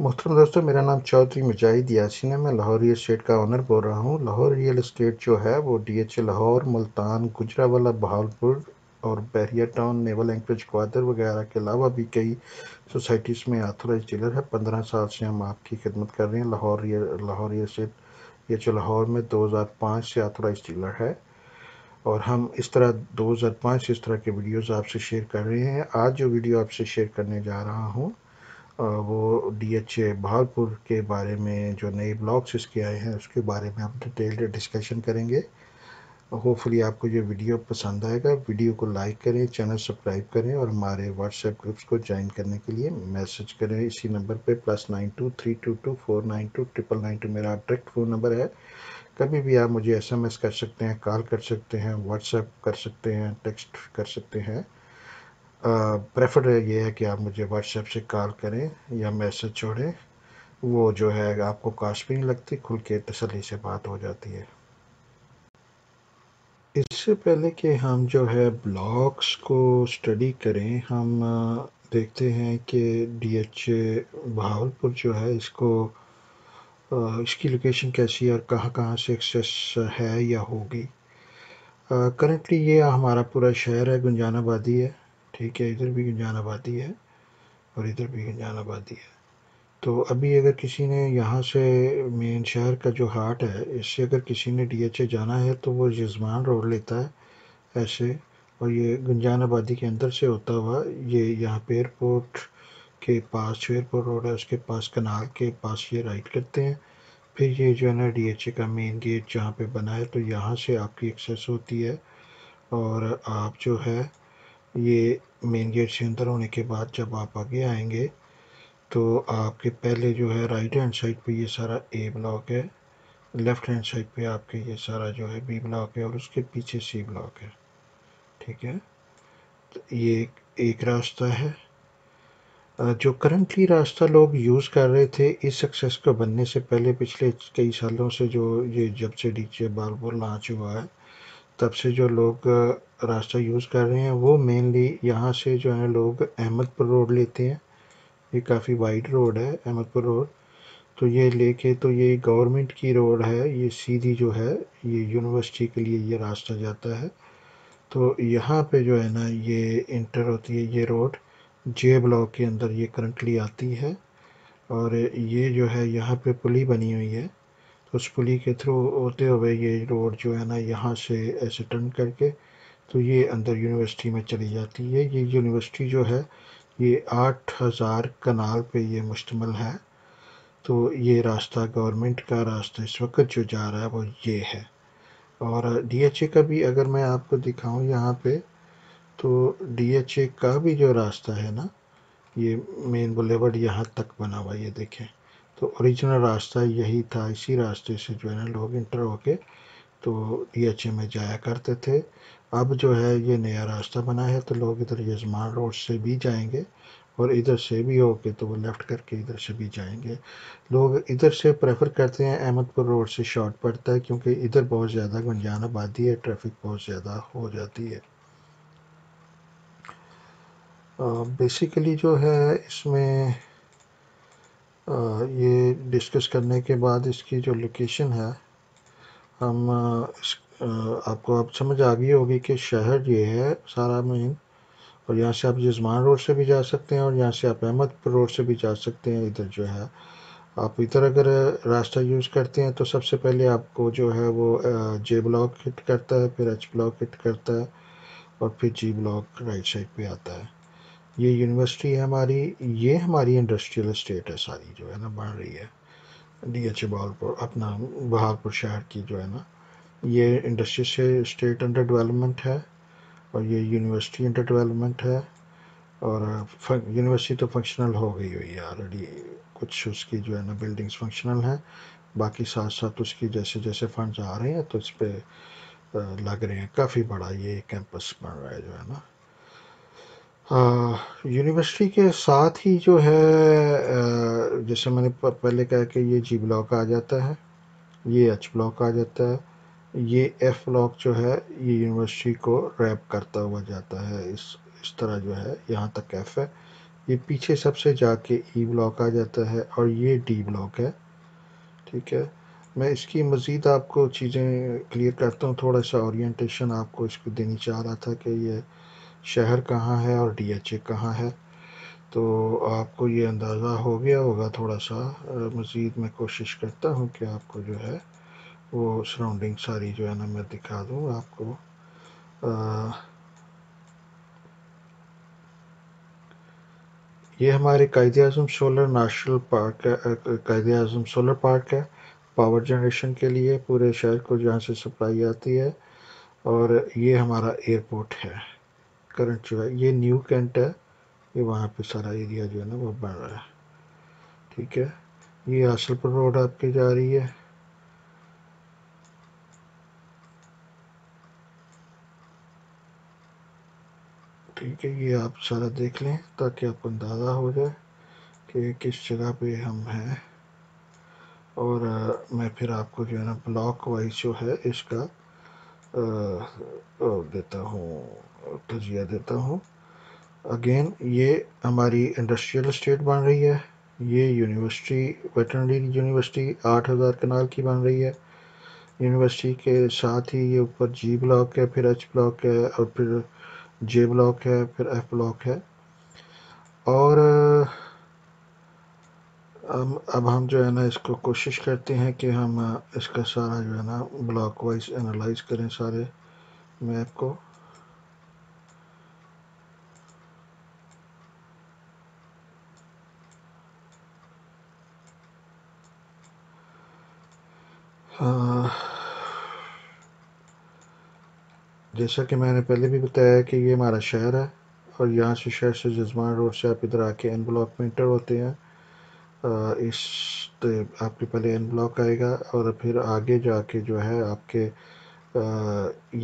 मोहतरम दोस्तों मेरा नाम चौधरी मुजाहिद यासिन है मैं लाहौर रियल इस्टेट का ऑनर बोल रहा हूँ लाहौर रियल इस्टेट जो है वो डी एच लाहौर मुल्तान गुजरावाला बहावलपुर और Bahria town naval anchorage Gwadar वगैरह के अलावा भी कई सोसाइटीज़ में आथोराइज डीलर है पंद्रह साल से हम आपकी खिदमत कर रहे हैं Lahore real Lahore real estate ये जो लाहौर में दो हज़ार पाँच से आथोराइज डीलर है और हम इस तरह 2005 से इस तरह के वीडियोस आपसे शेयर कर रहे हैं आज जो वीडियो आपसे शेयर करने जा रहा हूँ वो डी एच भागपुर के बारे में जो नए ब्लॉग्स इसके आए हैं उसके बारे में हम डिटेल्ड डिस्कशन करेंगे होपफुली आपको ये वीडियो पसंद आएगा वीडियो को लाइक करें चैनल सब्सक्राइब करें और हमारे व्हाट्सएप ग्रुप्स को ज्वाइन करने के लिए मैसेज करें इसी नंबर पे plus nine two three two two four nine two triple nine two मेरा डायरेक्ट फ़ोन नंबर है कभी भी आप मुझे एसएमएस कर सकते हैं कॉल कर सकते हैं व्हाट्सएप कर सकते हैं टेक्स्ट कर सकते हैं प्रेफर ये है कि आप मुझे व्हाट्सएप से कॉल करें या मैसेज छोड़ें वो जो है आपको कास्ट भी नहीं लगती खुल के तसली से बात हो जाती है इससे पहले कि हम जो है ब्लॉग्स को स्टडी करें हम देखते हैं कि डी एच बहावलपुर जो है इसको इसकी लोकेशन कैसी है और कहाँ कहाँ से एक्सेस है या होगी करंटली ये हमारा पूरा शहर है गुंजानाबादी है ठीक है इधर भी गुंजान आबादी है और इधर भी गुंजान आबादी है तो अभी अगर किसी ने यहाँ से मेन शहर का जो हार्ट है इससे अगर किसी ने डीएचए जाना है तो वो यजमान रोड लेता है ऐसे और ये गुंजान आबादी के अंदर से होता हुआ ये यहाँ पे एयरपोर्ट के पास जो एयरपोर्ट रोड है उसके पास कनाल के पास ये राइट करते हैं फिर ये जो है ना ए का मेन गेट जहाँ पर बना है तो यहाँ से आपकी एक्सेस होती है और आप जो है ये मेन गेट से अंदर होने के बाद जब आप आगे आएंगे तो आपके पहले जो है राइट हैंड साइड पे ये सारा ए ब्लॉक है लेफ़्ट हैंड साइड पे आपके ये सारा जो है बी ब्लॉक है और उसके पीछे सी ब्लॉक है ठीक है तो ये एक, एक रास्ता है जो करंटली रास्ता लोग यूज़ कर रहे थे इस सक्सेस को बनने से पहले पिछले कई सालों से जो ये जब से डी जे बारबोर लॉन्च हुआ है तब से जो लोग रास्ता यूज़ कर रहे हैं वो मेनली यहाँ से जो है लोग अहमदपुर रोड लेते हैं ये काफ़ी वाइड रोड है अहमदपुर रोड तो ये लेके तो ये गवर्नमेंट की रोड है ये सीधी जो है ये यूनिवर्सिटी के लिए ये रास्ता जाता है तो यहाँ पे जो है ना ये इंटर होती है ये रोड जे ब्लॉक के अंदर ये करंटली आती है और ये जो है यहाँ पे पुली बनी हुई है उस पुली के थ्रू होते हुए ये रोड जो है ना यहाँ से ऐसे टर्न करके तो ये अंदर यूनिवर्सिटी में चली जाती है ये यूनिवर्सिटी जो है ये आठ हज़ार कनाल पे ये मुश्तमल है तो ये रास्ता गवर्नमेंट का रास्ता इस वक्त जो जा रहा है वो ये है और डीएचए का भी अगर मैं आपको दिखाऊं यहाँ पे तो डीएचए का भी जो रास्ता है ना ये मेन बुलेवर्ड यहाँ तक बना हुआ ये देखें तो ओरिजिनल रास्ता यही था इसी रास्ते से जो है ना लोग इंटर होके तो डी में जाया करते थे अब जो है ये नया रास्ता बना है तो लोग इधर यजमान रोड से भी जाएंगे और इधर से भी होके तो वो लेफ़्ट करके इधर से भी जाएंगे लोग इधर से प्रेफर करते हैं अहमदपुर रोड से शॉर्ट पड़ता है क्योंकि इधर बहुत ज़्यादा गुंजान आबादी है ट्रैफिक बहुत ज़्यादा हो जाती है बेसिकली जो है इसमें ये डिस्कस करने के बाद इसकी जो लोकेशन है हम इस, आपको अब समझ आ गई होगी कि शहर ये है सारा मेन और यहाँ से आप जजमान रोड से भी जा सकते हैं और यहाँ से आप अहमदपुर रोड से भी जा सकते हैं इधर जो है आप इधर अगर रास्ता यूज़ करते हैं तो सबसे पहले आपको जो है वो जे ब्लॉक हिट करता है फिर एच ब्लॉक हिट करता है और फिर जी ब्लॉक राइट साइड पे आता है ये यूनिवर्सिटी है हमारी ये हमारी इंडस्ट्रियल इस्टेट है सारी जो है ना बढ़ रही है डी एच बहालपुर अपना बहालपुर शहर की जो है ना ये इंडस्ट्री से स्टेट अंडर डेवलपमेंट है और ये यूनिवर्सिटी अंडर डेवलपमेंट है और यूनिवर्सिटी तो फंक्शनल हो गई हुई है ऑलरेडी कुछ उसकी जो है ना बिल्डिंग्स फंक्शनल हैं बाकी साथ साथ उसकी जैसे जैसे फंड्स आ रहे हैं तो इस पर लग रहे हैं काफ़ी बड़ा ये कैंपस बन रहा है जो है ना यूनिवर्सिटी के साथ ही जो है जैसे मैंने पहले कहा कि ये जी ब्लॉक आ जाता है ये एच ब्लॉक आ जाता है ये एफ ब्लॉक जो है ये यूनिवर्सिटी को रैप करता हुआ जाता है इस इस तरह जो है यहाँ तक एफ है ये पीछे सबसे जाके ई e ब्लॉक आ जाता है और ये डी ब्लॉक है ठीक है मैं इसकी मज़ीद आपको चीज़ें क्लियर करता हूँ थोड़ा सा ओरिएंटेशन आपको इसको देनी चाह रहा था कि ये शहर कहाँ है और डीएचए कहाँ है तो आपको ये अंदाज़ा हो गया होगा थोड़ा सा मज़ीद मैं कोशिश करता हूँ कि आपको जो है वो सराउंडिंग सारी जो है ना मैं दिखा दूँ आपको आ, ये हमारे कायद अजम सोलर नेशनल पार्क है कायद अजम सोलर पार्क है पावर जनरेशन के लिए पूरे शहर को जहाँ से सप्लाई आती है और ये हमारा एयरपोर्ट है करंट जो है ये न्यू कैंट है ये वहाँ पे सारा एरिया जो है ना वो बन रहा है ठीक है ये हासिलपुर रोड आपकी जा रही है ठीक है ये आप सारा देख लें ताकि आपको अंदाज़ा हो जाए कि किस जगह पे हम हैं और आ, मैं फिर आपको जो है ना ब्लॉक वाइज जो है इसका आ, देता हूँ तजिया तो देता हूँ अगेन ये हमारी इंडस्ट्रियल इस्टेट बन रही है ये यूनिवर्सिटी वेटनरी यूनिवर्सिटी आठ हज़ार कनाल की बन रही है यूनिवर्सिटी के साथ ही ये ऊपर जी ब्लॉक है फिर एच ब्लॉक है और फिर जे ब्लॉक है फिर एफ ब्लॉक है और अब अब हम जो है ना इसको कोशिश करते हैं कि हम इसका सारा जो है ना ब्लॉक वाइज एनालाइज करें सारे मैप को हाँ। जैसा कि मैंने पहले भी बताया कि ये हमारा शहर है और यहाँ से शहर से जजमान रोड से आप इधर आके एन ब्लॉक में इंटर होते हैं आ, इस तो आपके पहले एन ब्लॉक आएगा और फिर आगे जाके जो है आपके आ,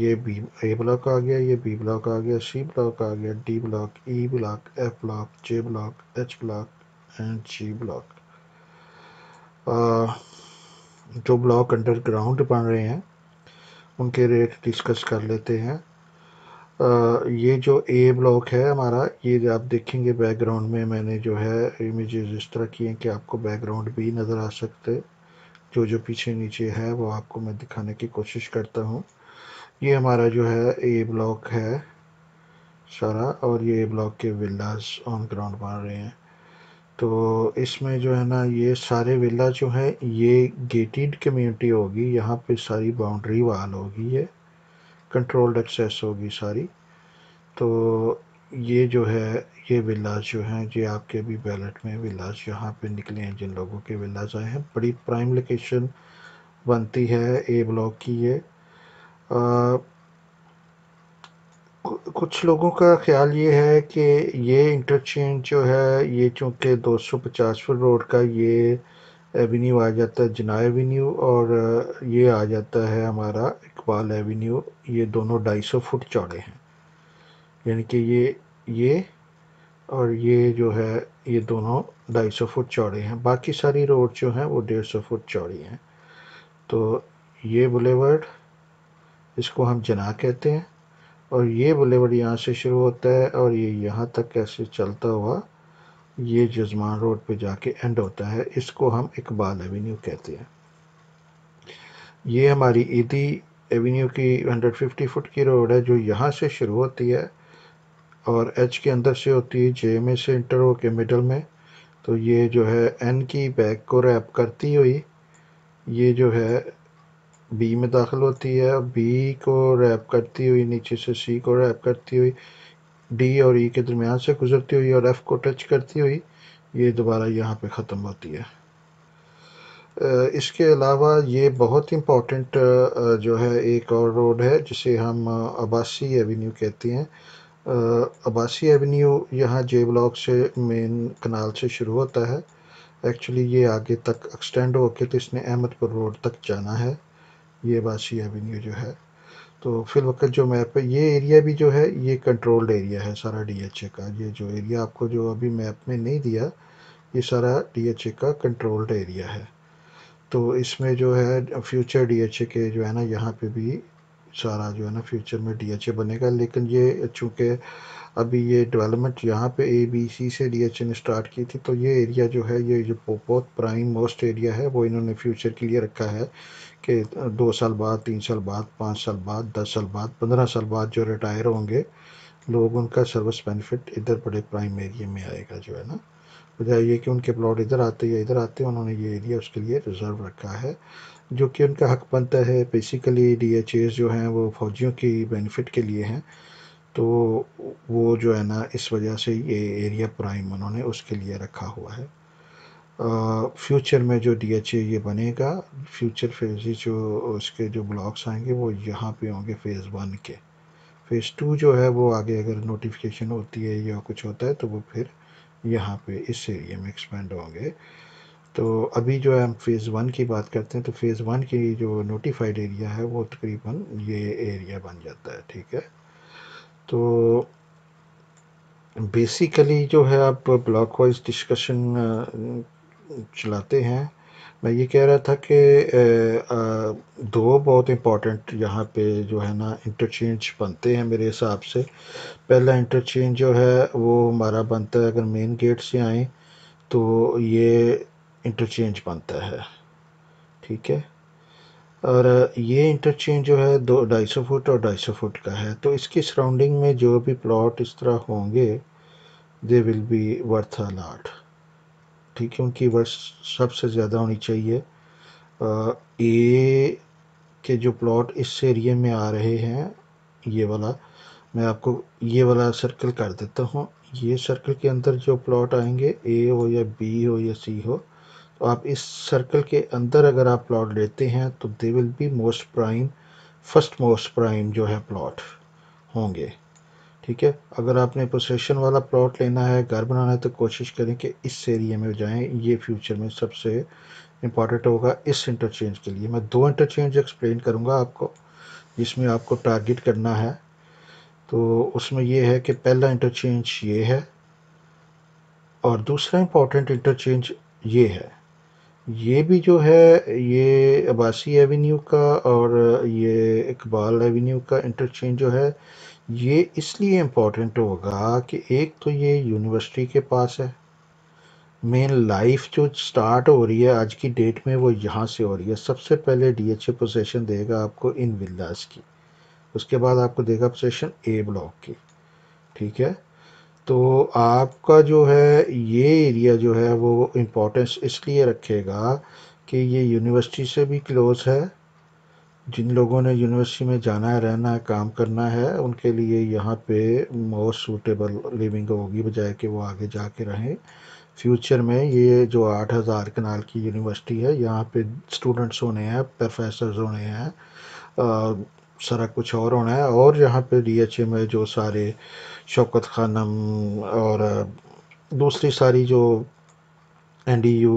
ये बी ए ब्लॉक आ गया ये बी ब्लॉक आ गया सी ब्लॉक आ गया D block E block F block J block H block and G block जो ब्लॉक अंडरग्राउंड बन रहे हैं उनके रेट डिस्कस कर लेते हैं आ, ये जो ए ब्लॉक है हमारा ये आप देखेंगे बैकग्राउंड में मैंने जो है इमेजेस इस तरह किए हैं कि आपको बैकग्राउंड भी नज़र आ सकते जो जो पीछे नीचे है वो आपको मैं दिखाने की कोशिश करता हूँ ये हमारा जो है ए ब्लॉक है सारा और ये ए ब्लॉक के विंडाज ऑन ग्राउंड बन रहे हैं तो इसमें जो है ना ये सारे विला जो है ये गेटेड कम्युनिटी होगी यहाँ पे सारी बाउंड्री वाल होगी ये कंट्रोल्ड एक्सेस होगी सारी तो ये जो है ये विलाज जो हैं ये आपके भी बैलेट में विलाज यहाँ पे निकले हैं जिन लोगों के विलाज आए हैं बड़ी प्राइम लोकेशन बनती है ए ब्लॉक की ये कुछ लोगों का ख्याल ये है कि ये इंटरचेंज जो है ये चूँकि दो सौ पचास फुट रोड का ये एवेन्यू आ जाता है जनाह एवेन्यू और ये आ जाता है हमारा इकबाल एवेन्यू ये दोनों ढाई सौ फुट चौड़े हैं यानी कि ये ये और ये जो है ये दोनों ढाई सौ फुट चौड़े हैं बाकी सारी रोड जो हैं वो डेढ़ सौ फुट चौड़ी हैं तो ये बुलेवर्ड इसको हम जना कहते हैं और ये बुलेवर्ड यहाँ से शुरू होता है और ये यहाँ तक कैसे चलता हुआ ये जजमान रोड पे जाके एंड होता है इसको हम इकबाल एवेन्यू कहते हैं ये हमारी ईदी एवेन्यू की 150 फुट की रोड है जो यहाँ से शुरू होती है और एच के अंदर से होती है जे में से इंटर हो के मिडल में तो ये जो है एन की बैक को रैप करती हुई ये जो है बी में दाखिल होती है बी को रैप करती हुई नीचे से सी को रैप करती हुई डी और ई e के दरमियान से गुजरती हुई और एफ़ को टच करती हुई ये दोबारा यहाँ पे ख़त्म होती है इसके अलावा ये बहुत इम्पॉर्टेंट जो है एक और रोड है जिसे हम अबासी एवेन्यू कहते हैं अबासी एवेन्यू यहाँ जे ब्लॉक से मेन कनाल से शुरू होता है एक्चुअली ये आगे तक एक्सटेंड होकर तो इसने अहमदपुर रोड तक जाना है ये बादशी एवेन्यू जो है तो फिर वक्त जो मैप है ये एरिया भी जो है ये कंट्रोल्ड एरिया है सारा डीएचए का ये जो एरिया आपको जो अभी मैप में नहीं दिया ये सारा डीएचए का कंट्रोल्ड एरिया है तो इसमें जो है फ्यूचर डीएचए के जो है ना यहाँ पे भी सारा जो है ना फ्यूचर में डीएचए बनेगा लेकिन ये चूँकि अभी ये डेवलपमेंट यहाँ पे ए बी सी से डीएचए ने स्टार्ट की थी तो ये एरिया जो है ये जो बहुत प्राइम मोस्ट एरिया है वो इन्होंने फ्यूचर के लिए रखा है कि दो साल बाद तीन साल बाद पाँच साल बाद दस साल बाद पंद्रह साल बाद जो रिटायर होंगे लोग उनका सर्विस बेनिफिट इधर बड़े प्राइम एरिया में आएगा जो है ना बजाय ये कि उनके प्लॉट इधर आते या इधर आते हैं उन्होंने ये एरिया उसके लिए रिजर्व रखा है जो कि उनका हक बनता है बेसिकली डी एच एज जो हैं वो फौजियों की बेनिफिट के लिए हैं तो वो जो है ना इस वजह से ये एरिया प्राइम उन्होंने उसके लिए रखा हुआ है फ्यूचर में जो डी एच ए ये बनेगा फ्यूचर फेज जो उसके जो ब्लॉक्स आएंगे वो यहाँ पे होंगे फ़ेज़ वन के फ़ेज़ टू जो है वो आगे अगर नोटिफिकेशन होती है या कुछ होता है तो वो फिर यहाँ पे इस एरिए में एक्सपेंड होंगे तो अभी जो है हम फ़ेज़ वन की बात करते हैं तो फ़ेज़ वन की जो नोटिफाइड एरिया है वो तकरीबन ये एरिया बन जाता है ठीक है तो बेसिकली जो है आप ब्लॉक वाइज डिस्कशन चलाते हैं मैं ये कह रहा था कि दो बहुत इम्पॉर्टेंट यहाँ पे जो है ना इंटरचेंज बनते हैं मेरे हिसाब से पहला इंटरचेंज जो है वो हमारा बनता है अगर मेन गेट से आए तो ये इंटरचेंज बनता है ठीक है और ये इंटरचेंज जो है दो ढाई सौ फुट और ढाई सौ फुट का है तो इसकी सराउंडिंग में जो भी प्लॉट इस तरह होंगे they will be worth a lot ठीक है उनकी वर्ष सबसे ज़्यादा होनी चाहिए ए के जो प्लॉट इस एरिए में आ रहे हैं ये वाला मैं आपको ये वाला सर्कल कर देता हूँ ये सर्कल के अंदर जो प्लॉट आएंगे ए हो या बी हो या सी हो तो आप इस सर्कल के अंदर अगर आप प्लॉट लेते हैं तो they will be most prime first most prime जो है प्लॉट होंगे ठीक है अगर आपने प्रोसेशन वाला प्लॉट लेना है घर बनाना है तो कोशिश करें कि इस एरिए में जाएं ये फ्यूचर में सबसे इम्पॉर्टेंट होगा इस इंटरचेंज के लिए मैं दो इंटरचेंज एक्सप्लेन करूँगा आपको जिसमें आपको टारगेट करना है तो उसमें यह है कि पहला इंटरचेंज ये है और दूसरा इम्पॉर्टेंट इंटरचेंज ये है ये भी जो है ये अबासी एवेन्यू का और ये इकबाल एवेन्यू का इंटरचेंज जो है ये इसलिए इम्पोर्टेंट होगा कि एक तो ये यूनिवर्सिटी के पास है मेन लाइफ जो स्टार्ट हो रही है आज की डेट में वो यहाँ से हो रही है सबसे पहले डी एच ए पोजेशन देगा आपको इन विलास की उसके बाद आपको देगा पोजेशन ए ब्लॉक की ठीक है तो आपका जो है ये एरिया जो है वो इम्पोर्टेंस इसलिए रखेगा कि ये यूनिवर्सिटी से भी क्लोज है जिन लोगों ने यूनिवर्सिटी में जाना है रहना है काम करना है उनके लिए यहाँ पे मोस्ट सूटेबल लिविंग होगी बजाय कि वो आगे जा के रहें फ्यूचर में ये जो आठ हज़ार कनाल की यूनिवर्सिटी है यहाँ पे स्टूडेंट्स होने हैं प्रोफेसर होने हैं सारा कुछ और होना है और यहाँ पे डीएचए में जो सारे शौकत खानम और दूसरी सारी जो एन डी यू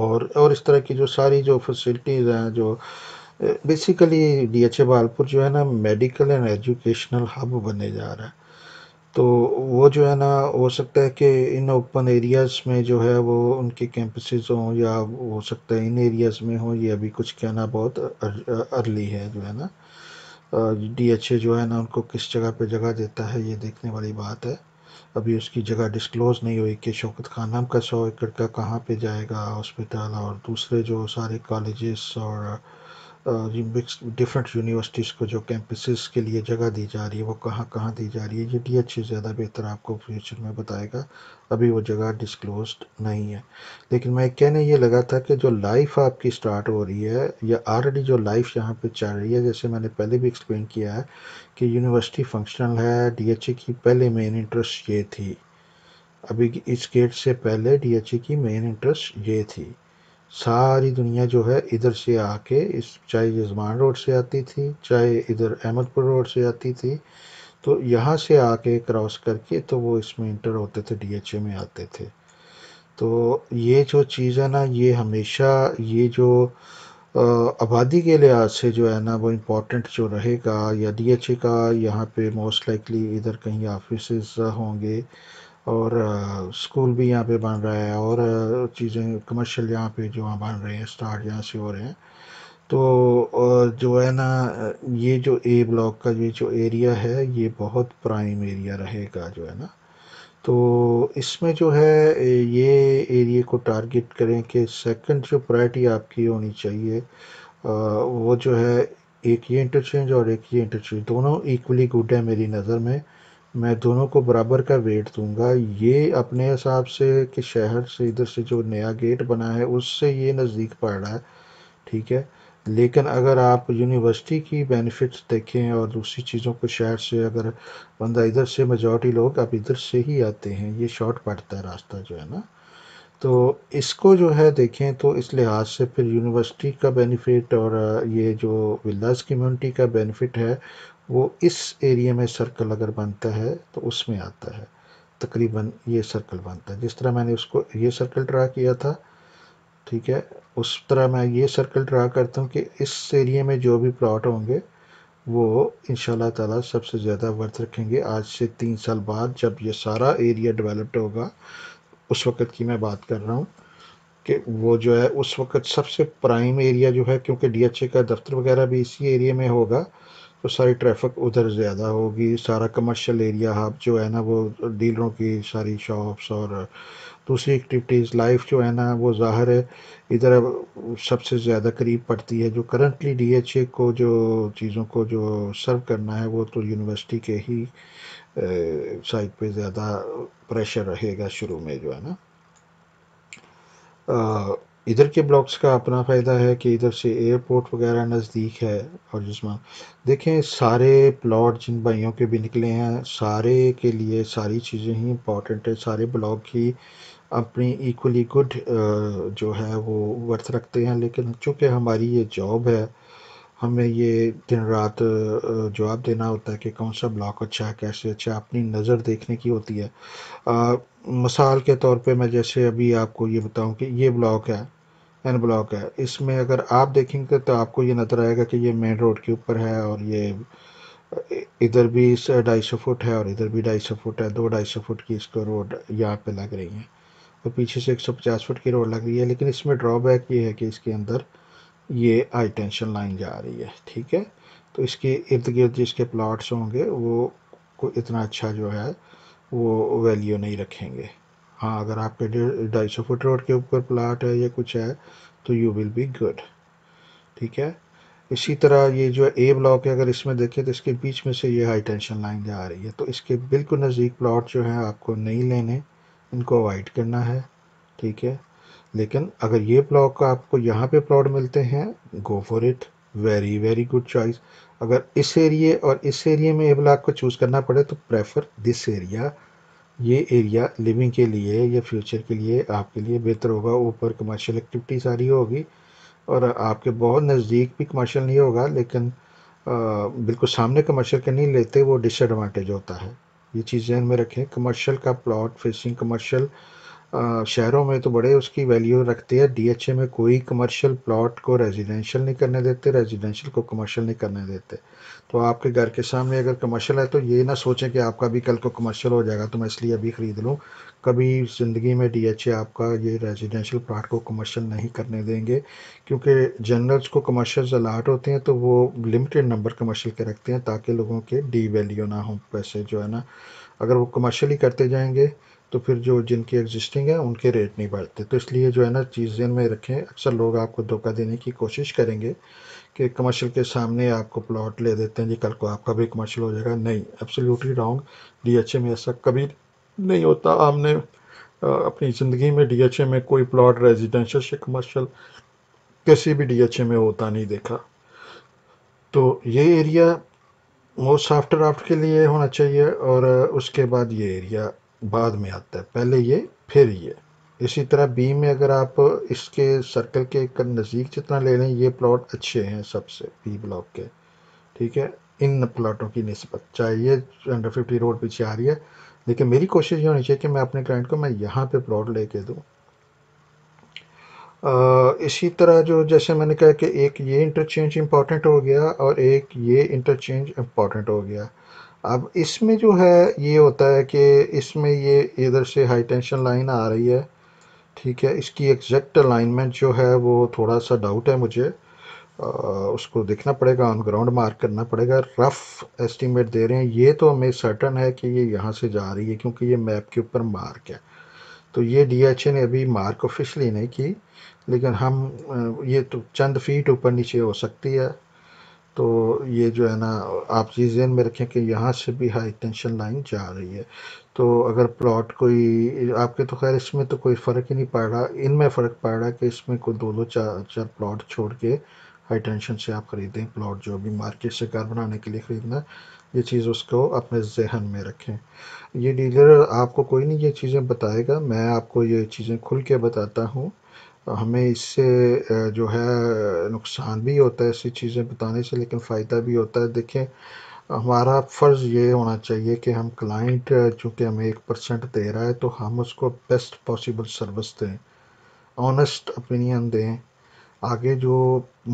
और और इस तरह की जो सारी जो फैसिलिटीज़ हैं जो basically D H A Bahawalpur जो है ना मेडिकल एंड एजुकेशनल हब बने जा रहा है तो वो जो है ना हो सकता है कि इन ओपन एरियाज़ में जो है वो उनके कैंपसेस हों या हो सकता है इन एरियाज़ में हों ये अभी कुछ कहना बहुत अर्ली है जो है ना डी एच ए जो है ना उनको किस जगह पे जगह देता है ये देखने वाली बात है अभी उसकी जगह डिस्क्लोज़ नहीं हुई कि शौकत खान नाम का सौ एकड़ का कहाँ पे जाएगा हॉस्पिटल और दूसरे जो सारे कॉलेजेस और मिक्स डिफरेंट यूनिवर्सिटीज़ को जो कैंपसेस के लिए जगह दी जा रही है वो कहाँ कहाँ दी जा रही है ये डी एच ज़्यादा बेहतर आपको फ्यूचर में बताएगा अभी वो जगह डिस्क्लोज नहीं है लेकिन मैं कहने ये लगा था कि जो लाइफ आपकी स्टार्ट हो रही है या ऑलरेडी जो लाइफ यहाँ पे चल रही है जैसे मैंने पहले भी एक्सप्लेन किया है कि यूनिवर्सिटी फंक्शनल है डीएचए e की पहले मेन इंटरेस्ट ये थी अभी इस गेट से पहले डीएचए e की मेन इंटरेस्ट ये थी सारी दुनिया जो है इधर से आके इस चाहे यजमान रोड से आती थी चाहे इधर अहमदपुर रोड से आती थी तो यहाँ से आके क्रॉस करके तो वो इसमें इंटर होते थे डीएचए e में आते थे तो ये जो चीज़ है ना ये हमेशा ये जो आबादी के लिहाज से जो है ना वो इम्पोर्टेंट जो रहेगा या डी एच ए का यहाँ पे मोस्ट लाइकली इधर कहीं ऑफिस होंगे और स्कूल भी यहाँ पे बन रहा है और चीज़ें कमर्शियल यहाँ पे जो वहाँ बन रहे हैं स्टार्ट यहाँ से हो रहे हैं तो जो है ना ये जो ए ब्लॉक का ये जो एरिया है ये बहुत प्राइम एरिया रहेगा जो है ना तो इसमें जो है ये एरिए को टारगेट करें कि सेकंड जो प्रायरिटी आपकी होनी चाहिए वो जो है एक ये इंटरचेंज और एक ये इंटरचेंज दोनों इक्वली गुड है मेरी नज़र में मैं दोनों को बराबर का वेट दूंगा ये अपने हिसाब से कि शहर से इधर से जो नया गेट बना है उससे ये नज़दीक पड़ रहा है ठीक है लेकिन अगर आप यूनिवर्सिटी की बेनिफिट्स देखें और दूसरी चीज़ों को शहर से अगर बंदा इधर से मेजॉरिटी लोग अब इधर से ही आते हैं ये शॉर्ट पड़ता है रास्ता जो है ना तो इसको जो है देखें तो इस लिहाज से फिर यूनिवर्सिटी का बेनिफिट और ये जो विलास कम्युनिटी का बेनिफिट है वो इस एरिया में सर्कल अगर बनता है तो उसमें आता है तकरीबन ये सर्कल बनता है जिस तरह मैंने उसको ये सर्कल ड्रा किया था ठीक है उस तरह मैं ये सर्कल ड्रा करता हूँ कि इस एरिए में जो भी प्लॉट होंगे वो इन ताला सबसे ज़्यादा वर्थ रखेंगे आज से तीन साल बाद जब ये सारा एरिया डेवलप्ड होगा उस वक़्त की मैं बात कर रहा हूँ कि वो जो है उस वक़्त सबसे प्राइम एरिया जो है क्योंकि डीएचए का दफ्तर वगैरह भी इसी एरिया में होगा तो सारी ट्रैफिक उधर ज़्यादा होगी सारा कमर्शियल एरिया हब हाँ जो है ना वो डीलरों की सारी शॉप्स और दूसरी एक्टिविटीज़ लाइफ जो है ना वो ज़ाहिर है इधर सबसे ज़्यादा करीब पड़ती है जो करंटली डीएचए को जो चीज़ों को जो सर्व करना है वो तो यूनिवर्सिटी के ही साइड पे ज़्यादा प्रेशर रहेगा शुरू में जो है ना इधर के ब्लॉक्स का अपना फ़ायदा है कि इधर से एयरपोर्ट वगैरह नज़दीक है और जिसमें देखें सारे प्लॉट जिन भाइयों के भी निकले हैं सारे के लिए सारी चीज़ें ही इम्पोर्टेंट है सारे ब्लॉक ही अपनी इक्वली गुड uh, जो है वो वर्थ रखते हैं लेकिन चूँकि हमारी ये जॉब है हमें ये दिन रात uh, uh, जवाब देना होता है कि कौन सा ब्लॉक अच्छा है कैसे अच्छा है अपनी नज़र देखने की होती है आ, मिसाल के तौर पे मैं जैसे अभी आपको ये बताऊं कि ये ब्लॉक है एन ब्लॉक है इसमें अगर आप देखेंगे तो आपको ये नज़र आएगा कि ये मेन रोड के ऊपर है और ये इधर भी ढाई सौ फुट है और इधर भी ढाई सौ फुट है दो ढाई सौ फुट की इसको रोड यहाँ पे लग रही है और पीछे से 150 फुट की रोड लग रही है लेकिन इसमें ड्रॉबैक ये है कि इसके अंदर ये आई टेंशन लाइन जा रही है ठीक है तो इसके इर्द गिर्द जिसके प्लाट्स होंगे वो को इतना अच्छा जो है वो वैल्यू नहीं रखेंगे हाँ अगर आपके डेढ़ ढाई सौ फुट रोड के ऊपर प्लाट है या कुछ है तो यू विल बी गुड ठीक है इसी तरह ये जो ए ब्लॉक है अगर इसमें देखें तो इसके बीच में से ये हाई टेंशन लाइन जा रही है तो इसके बिल्कुल नज़दीक प्लाट जो है आपको नहीं लेने इनको अवॉइड करना है ठीक है लेकिन अगर ये प्लॉट का आपको यहाँ पे प्लॉट मिलते हैं go for it very very good choice अगर इस एरिए और इस एरिए में ये ब्लॉक को चूज़ करना पड़े तो प्रेफर दिस एरिया ये एरिया लिविंग के लिए या फ्यूचर के लिए आपके लिए बेहतर होगा ऊपर कमर्शियल एक्टिविटी सारी होगी और आपके बहुत नज़दीक भी कमर्शियल नहीं होगा लेकिन आ, बिल्कुल सामने कमर्शियल के नहीं लेते वो डिसएडवांटेज होता है ये चीज़ हमें में रखें कमर्शियल का प्लॉट फेसिंग कमर्शियल शहरों में तो बड़े उसकी वैल्यू रखते हैं डीएचए में कोई कमर्शियल प्लॉट को रेजिडेंशियल नहीं करने देते रेजिडेंशियल को कमर्शियल नहीं करने देते तो आपके घर के सामने अगर कमर्शियल है तो ये ना सोचें कि आपका भी कल को कमर्शियल हो जाएगा तो मैं इसलिए अभी ख़रीद लूँ कभी ज़िंदगी में डीएचए आपका ये रेजिडेंशियल प्लाट को कमर्शियल नहीं करने देंगे क्योंकि जनरल्स को कमर्शियल अलाट होते हैं तो वो लिमिटेड नंबर कमर्शियल के रखते हैं ताकि लोगों के डी वैल्यू ना हो पैसे जो है ना अगर वो ही करते जाएंगे तो फिर जो जिनकी एग्जिस्टिंग है उनके रेट नहीं बढ़ते तो इसलिए जो है ना चीज़ जेन में रखें अक्सर लोग आपको धोखा देने की कोशिश करेंगे कि कमर्शियल के सामने आपको प्लॉट ले देते हैं जी कल को आपका भी कमर्शियल हो जाएगा नहीं एब्सोल्युटली रॉन्ग ए में ऐसा कभी नहीं होता हमने अपनी ज़िंदगी में ए में कोई प्लॉट रेजिडेंशियल से कमर्शियल किसी भी ए में होता नहीं देखा तो ये एरिया मोस्ट आफ्टर आफ्ट के लिए होना चाहिए और उसके बाद ये एरिया बाद में आता है पहले ये फिर ये इसी तरह बी में अगर आप इसके सर्कल के नज़दीक जितना ले लें ये प्लॉट अच्छे हैं सबसे बी ब्लॉक के ठीक है इन प्लाटों की नस्बत चाहे ये अंडर फिफ्टी रोड पीछे आ रही है लेकिन मेरी कोशिश ये होनी चाहिए कि मैं अपने क्लाइंट को मैं यहाँ पे प्लॉट लेके दूँ इसी तरह जो जैसे मैंने कहा कि एक ये इंटरचेंज इम्पॉर्टेंट हो गया और एक ये इंटरचेंज इम्पॉर्टेंट हो गया अब इसमें जो है ये होता है कि इसमें ये इधर से हाई टेंशन लाइन आ रही है ठीक है इसकी एग्जैक्ट अलाइनमेंट जो है वो थोड़ा सा डाउट है मुझे आ, उसको देखना पड़ेगा ऑन ग्राउंड मार्क करना पड़ेगा रफ एस्टीमेट दे रहे हैं ये तो हमें सर्टन है कि ये यहाँ से जा रही है क्योंकि ये मैप के ऊपर मार्क है तो ये डीएचए ने अभी मार्क ऑफिशली नहीं की लेकिन हम ये तो चंद फीट ऊपर नीचे हो सकती है तो ये जो है ना आप चीज़ जहन में रखें कि यहाँ से भी हाई टेंशन लाइन जा रही है तो अगर प्लॉट कोई आपके तो खैर इसमें तो कोई फ़र्क ही नहीं पड़ रहा इनमें फ़र्क पड़ रहा है कि इसमें कोई दो दो चार चार प्लॉट छोड़ के हाई टेंशन से आप ख़रीदें प्लॉट जो भी मार्केट से घर बनाने के लिए ख़रीदना ये चीज़ उसको अपने जहन में रखें ये डीलर आपको कोई नहीं ये चीज़ें बताएगा मैं आपको ये चीज़ें खुल के बताता हूँ हमें इससे जो है नुकसान भी होता है ऐसी चीज़ें बताने से लेकिन फ़ायदा भी होता है देखें हमारा फ़र्ज़ ये होना चाहिए कि हम क्लाइंट चूँकि हमें एक परसेंट दे रहा है तो हम उसको बेस्ट पॉसिबल सर्विस दें ऑनेस्ट ओपिनियन दें आगे जो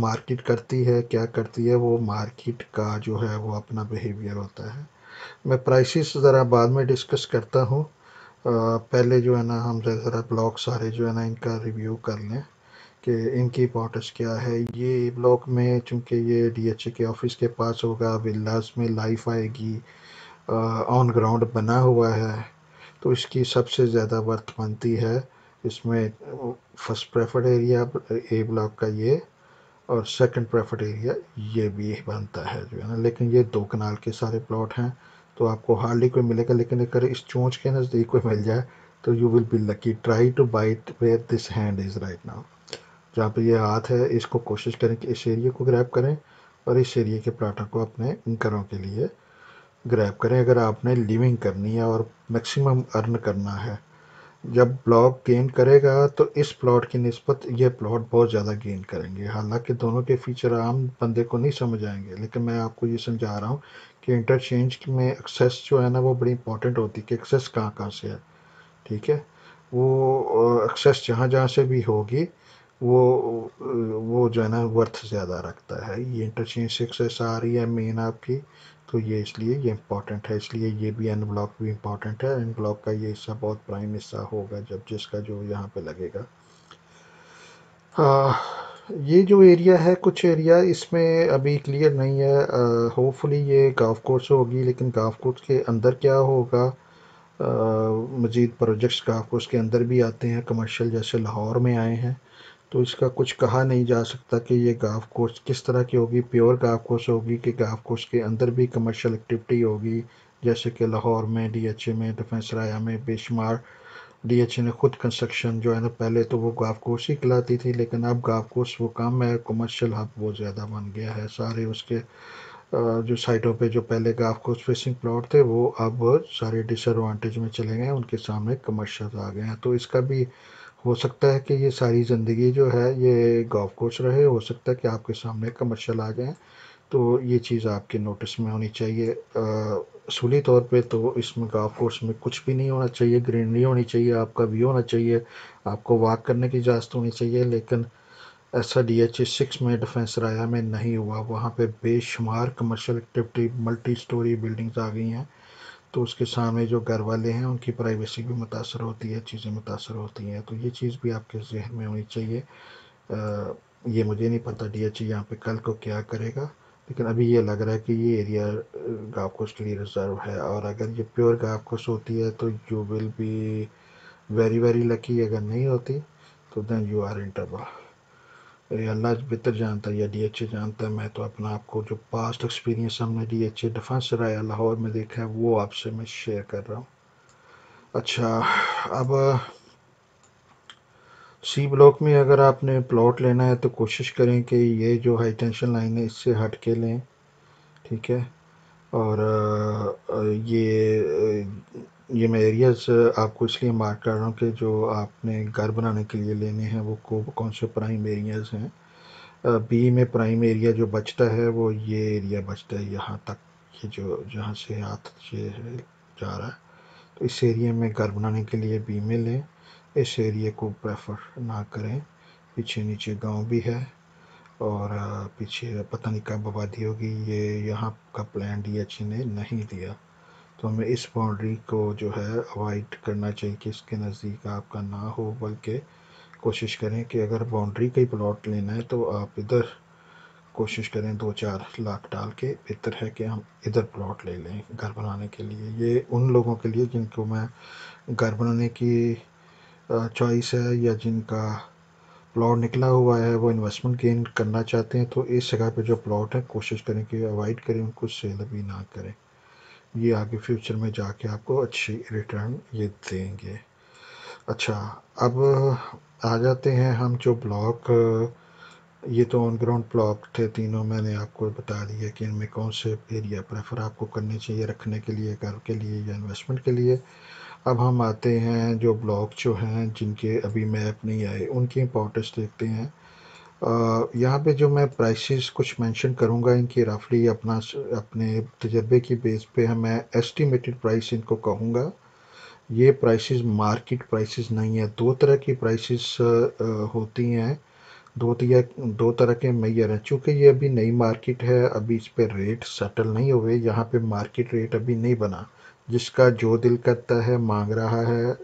मार्केट करती है क्या करती है वो मार्केट का जो है वो अपना बिहेवियर होता है मैं प्राइसेस ज़रा बाद में डिस्कस करता हूँ पहले जो है ना हम ज़रा ब्लॉग सारे जो है ना इनका रिव्यू कर लें कि इनकी इम्पोर्टेंस क्या है ये ब्लॉक में चूँकि ये डीएचए के ऑफिस के पास होगा विलास में लाइफ आएगी ऑन ग्राउंड बना हुआ है तो इसकी सबसे ज़्यादा वर्थ बनती है इसमें first preferred area A block का ये और सेकंड प्रेफर्ड एरिया ये भी बनता है जो है ना लेकिन ये दो कनाल के सारे प्लॉट हैं तो आपको हार्डली कोई मिलेगा लेकिन अगर इस चोंच के नज़दीक कोई मिल जाए तो you will be lucky try to bite where this hand is right now जहाँ पर यह हाथ है इसको कोशिश करें कि इस एरिए को ग्रैब करें और इस एरिए के पराठा को अपने घरों के लिए ग्रैब करें अगर आपने लिविंग करनी है और मैक्सिमम अर्न करना है जब ब्लॉक गेन करेगा तो इस प्लॉट की नस्बत ये प्लॉट बहुत ज़्यादा गेन करेंगे हालांकि दोनों के फीचर आम बंदे को नहीं समझ आएंगे लेकिन मैं आपको ये समझा रहा हूँ कि इंटरचेंज में एक्सेस जो है ना वो बड़ी इंपॉर्टेंट होती है कि एक्सेस कहाँ कहाँ से है ठीक है वो एक्सेस जहाँ जहाँ से भी होगी वो वो जो है ना वर्थ ज़्यादा रखता है ये इंटरचेंज से एक्सेस आ रही है मेन आपकी तो ये इसलिए ये इम्पॉर्टेंट है इसलिए ये भी एन ब्लॉक भी इम्पॉर्टेंट है एन ब्लॉक का ये हिस्सा बहुत प्राइम हिस्सा होगा जब जिसका जो यहाँ पे लगेगा आ, ये जो एरिया है कुछ एरिया इसमें अभी क्लियर नहीं है होपफुली ये गाफ कोर्स होगी लेकिन गाफ कोर्स के अंदर क्या होगा मज़ीद प्रोजेक्ट्स गाफ कोर्स के अंदर भी आते हैं कमर्शियल जैसे लाहौर में आए हैं तो इसका कुछ कहा नहीं जा सकता कि ये गाफ कोर्स किस तरह की होगी प्योर गाफ कोर्स होगी कि गाफ कोर्स के अंदर भी कमर्शियल एक्टिविटी होगी जैसे कि लाहौर में डी एच ए में डिफेंस राया में बेशुमार डीएचए ने खुद कंस्ट्रक्शन जो है ना पहले तो वो कोर्स ही खिलाती थी लेकिन अब कोर्स वो कम है कमर्शियल हब वो ज़्यादा बन गया है सारे उसके जो साइटों पे जो पहले गाफकोस फिशिंग प्लॉट थे वो अब सारे डिसएडवांटेज में चले गए उनके सामने कमर्शियल आ गए हैं तो इसका भी हो सकता है कि ये सारी ज़िंदगी जो है ये गाफ कोर्स रहे हो सकता है कि आपके सामने कमर्शल आ जाए तो ये चीज़ आपके नोटिस में होनी चाहिए असूली तौर पे तो इसमें गाफ कोर्स में कुछ भी नहीं होना चाहिए ग्रीनरी होनी चाहिए आपका व्यू होना चाहिए आपको वॉक करने की इजाज़त होनी चाहिए लेकिन ऐसा डी एच सिक्स में डिफेंस राया में नहीं हुआ वहाँ पे बेशुमार commercial activity multi storey buildings आ गई हैं तो उसके सामने जो घर वाले हैं उनकी प्राइवेसी भी मुतासर होती है चीज़ें मुतासर होती हैं तो ये चीज़ भी आपके जहन में होनी चाहिए आ, ये मुझे नहीं पता डी एच e यहाँ पर कल को क्या करेगा लेकिन अभी ये लग रहा है कि ये एरिया गाँव कोस्ट के लिए रिज़र्व है और अगर ये प्योर गाँव कोस्ट होती है तो you will be very very lucky अगर नहीं होती तो then you are in trouble अल्लाह बेहतर जानता है या डी एच ए जानता है मैं तो अपना आपको जो पास्ट एक्सपीरियंस हमने D H A defence Raya Lahore में देखा है वो आपसे मैं शेयर कर रहा हूँ अच्छा अब सी ब्लॉक में अगर आपने प्लॉट लेना है तो कोशिश करें कि ये जो हाई टेंशन लाइन है इससे हट के लें ठीक है और ये ये मैं एरियाज आपको इसलिए मार्क कर रहा हूँ कि जो आपने घर बनाने के लिए लेने हैं वो को कौन से प्राइम एरियाज हैं बी में प्राइम एरिया जो बचता है वो ये एरिया बचता है यहाँ तक ये जो जहाँ से हाथ ये जा रहा है तो इस एरिया में घर बनाने के लिए बी में लें इस एरिए को प्रेफर ना करें पीछे नीचे गांव भी है और पीछे पता नहीं कब आबादी होगी ये यहाँ का प्लान डी एच ने नहीं दिया तो हमें इस बाउंड्री को जो है अवॉइड करना चाहिए कि इसके नज़दीक आपका ना हो बल्कि कोशिश करें कि अगर बाउंड्री का ही प्लॉट लेना है तो आप इधर कोशिश करें दो चार लाख डाल के बेहतर है कि हम इधर प्लॉट ले लें घर बनाने के लिए ये उन लोगों के लिए जिनको मैं घर बनाने की चॉइस है या जिनका प्लॉट निकला हुआ है वो इन्वेस्टमेंट गेन करना चाहते हैं तो इस जगह पे जो प्लॉट है कोशिश करें कि अवॉइड करें उनको सेल भी ना करें ये आगे फ्यूचर में जाके आपको अच्छी रिटर्न ये देंगे अच्छा अब आ जाते हैं हम जो ब्लॉक ये तो ऑन ग्राउंड ब्लॉक थे तीनों मैंने आपको बता दिया कि इनमें कौन से एरिया प्रेफर आपको करने चाहिए रखने के लिए घर के लिए या इन्वेस्टमेंट के लिए अब हम आते हैं जो ब्लॉग जो हैं जिनके अभी मैप नहीं आए उनकी इंपॉर्टेंस देखते हैं यहाँ पे जो मैं प्राइसेस कुछ मेंशन करूँगा इनकी रफली अपना अपने तजर्बे की बेस पे हम मैं एस्टिमेटेड प्राइस इनको कहूँगा ये प्राइसेस मार्केट प्राइसेस नहीं है दो तरह की प्राइसेस होती हैं दो दो तरह के मैयर हैं चूँकि ये अभी नई मार्केट है अभी इस पर रेट सेटल नहीं हुए यहाँ पे मार्केट रेट अभी नहीं बना जिसका जो दिल करता है मांग रहा है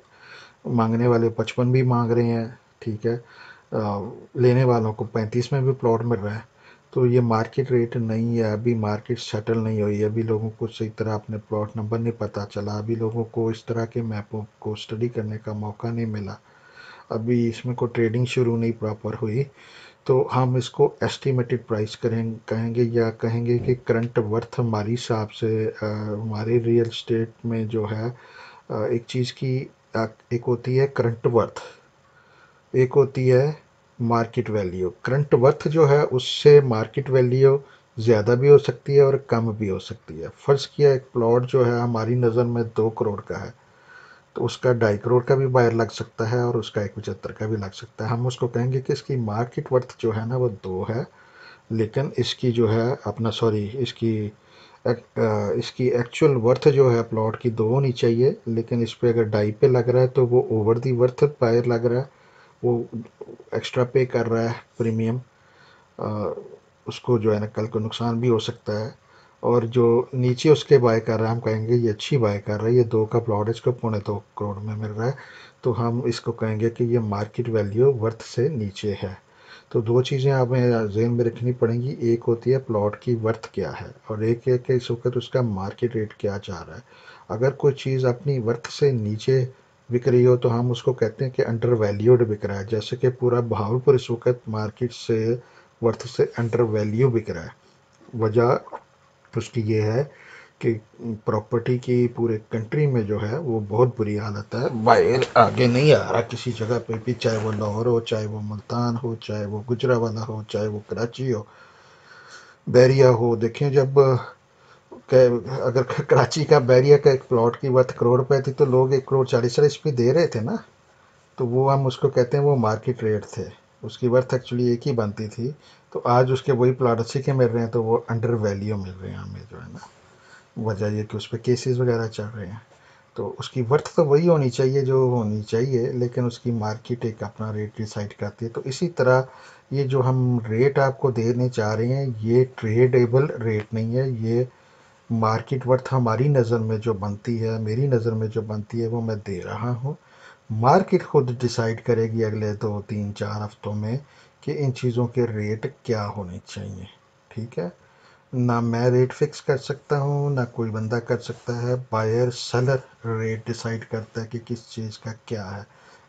मांगने वाले पचपन भी मांग रहे हैं ठीक है लेने वालों को पैंतीस में भी प्लॉट मिल रहा है तो ये मार्केट रेट नहीं है अभी मार्केट सेटल नहीं हुई है अभी लोगों को सही तरह अपने प्लॉट नंबर नहीं पता चला अभी लोगों को इस तरह के मैपों को स्टडी करने का मौका नहीं मिला अभी इसमें कोई ट्रेडिंग शुरू नहीं प्रॉपर हुई तो हम इसको एस्टिमेटेड प्राइस करें कहेंगे या कहेंगे कि करंट वर्थ हमारे हिसाब से हमारे रियल स्टेट में जो है एक चीज़ की एक होती है करंट वर्थ एक होती है मार्केट वैल्यू करंट वर्थ जो है उससे मार्केट वैल्यू ज़्यादा भी हो सकती है और कम भी हो सकती है फ़र्ज़ किया एक प्लॉट जो है हमारी नज़र में दो करोड़ का है तो उसका ढाई करोड़ का भी बायर लग सकता है और उसका एक पचहत्तर का भी लग सकता है हम उसको कहेंगे कि इसकी मार्केट वर्थ जो है ना वो दो है लेकिन इसकी जो है अपना सॉरी इसकी एक, आ, इसकी एक्चुअल वर्थ जो है प्लॉट की दो होनी चाहिए लेकिन इस पर अगर ढाई पे लग रहा है तो वो ओवर दी वर्थ बायर लग रहा है वो एक्स्ट्रा पे कर रहा है प्रीमियम आ, उसको जो है ना कल को नुकसान भी हो सकता है और जो नीचे उसके बाय कर रहा है हम कहेंगे ये अच्छी बाय कर रहा है ये दो का प्लॉट इसको पौने दो करोड़ में मिल रहा है तो हम इसको कहेंगे कि ये मार्केट वैल्यू वर्थ से नीचे है तो दो चीज़ें आप जेन में रखनी पड़ेंगी एक होती है प्लॉट की वर्थ क्या है और एक है कि इस वक्त उसका मार्केट रेट क्या चाह रहा है अगर कोई चीज़ अपनी वर्थ से नीचे बिक रही हो तो हम उसको कहते हैं कि अंडर वैल्यूड बिक रहा है जैसे कि पूरा भावलपुर इस वक्त मार्केट से वर्थ से अंडर वैल्यू बिक रहा है वजह उसकी ये है कि प्रॉपर्टी की पूरे कंट्री में जो है वो बहुत बुरी हालत है वायर आगे नहीं आ रहा किसी जगह पे भी चाहे वो लाहौर हो चाहे वो मुल्तान हो चाहे वो गुजरा वाला हो चाहे वो कराची हो बैरिया हो देखें जब अगर कराची का बैरिया का एक प्लॉट की बात करोड़ रुपए थी तो लोग एक करोड़ चालीस चालीस भी दे रहे थे ना तो वो हम उसको कहते हैं वो मार्केट रेट थे उसकी वर्थ एक्चुअली एक ही बनती थी तो आज उसके वही प्लाट अच्छे के मिल रहे हैं तो वो अंडर वैल्यू मिल रहे हैं हमें जो है ना वजह यह कि उस पर केसेस वगैरह चल रहे हैं तो उसकी वर्थ तो वही होनी चाहिए जो होनी चाहिए लेकिन उसकी मार्केट एक अपना रेट डिसाइड करती है तो इसी तरह ये जो हम रेट आपको देने चाह रहे हैं ये ट्रेडेबल रेट नहीं है ये मार्केट वर्थ हमारी नज़र में जो बनती है मेरी नज़र में जो बनती है वो मैं दे रहा हूँ मार्केट खुद डिसाइड करेगी अगले दो तीन चार हफ्तों में कि इन चीज़ों के रेट क्या होने चाहिए ठीक है ना मैं रेट फिक्स कर सकता हूँ ना कोई बंदा कर सकता है बायर सेलर रेट डिसाइड करता है कि किस चीज़ का क्या है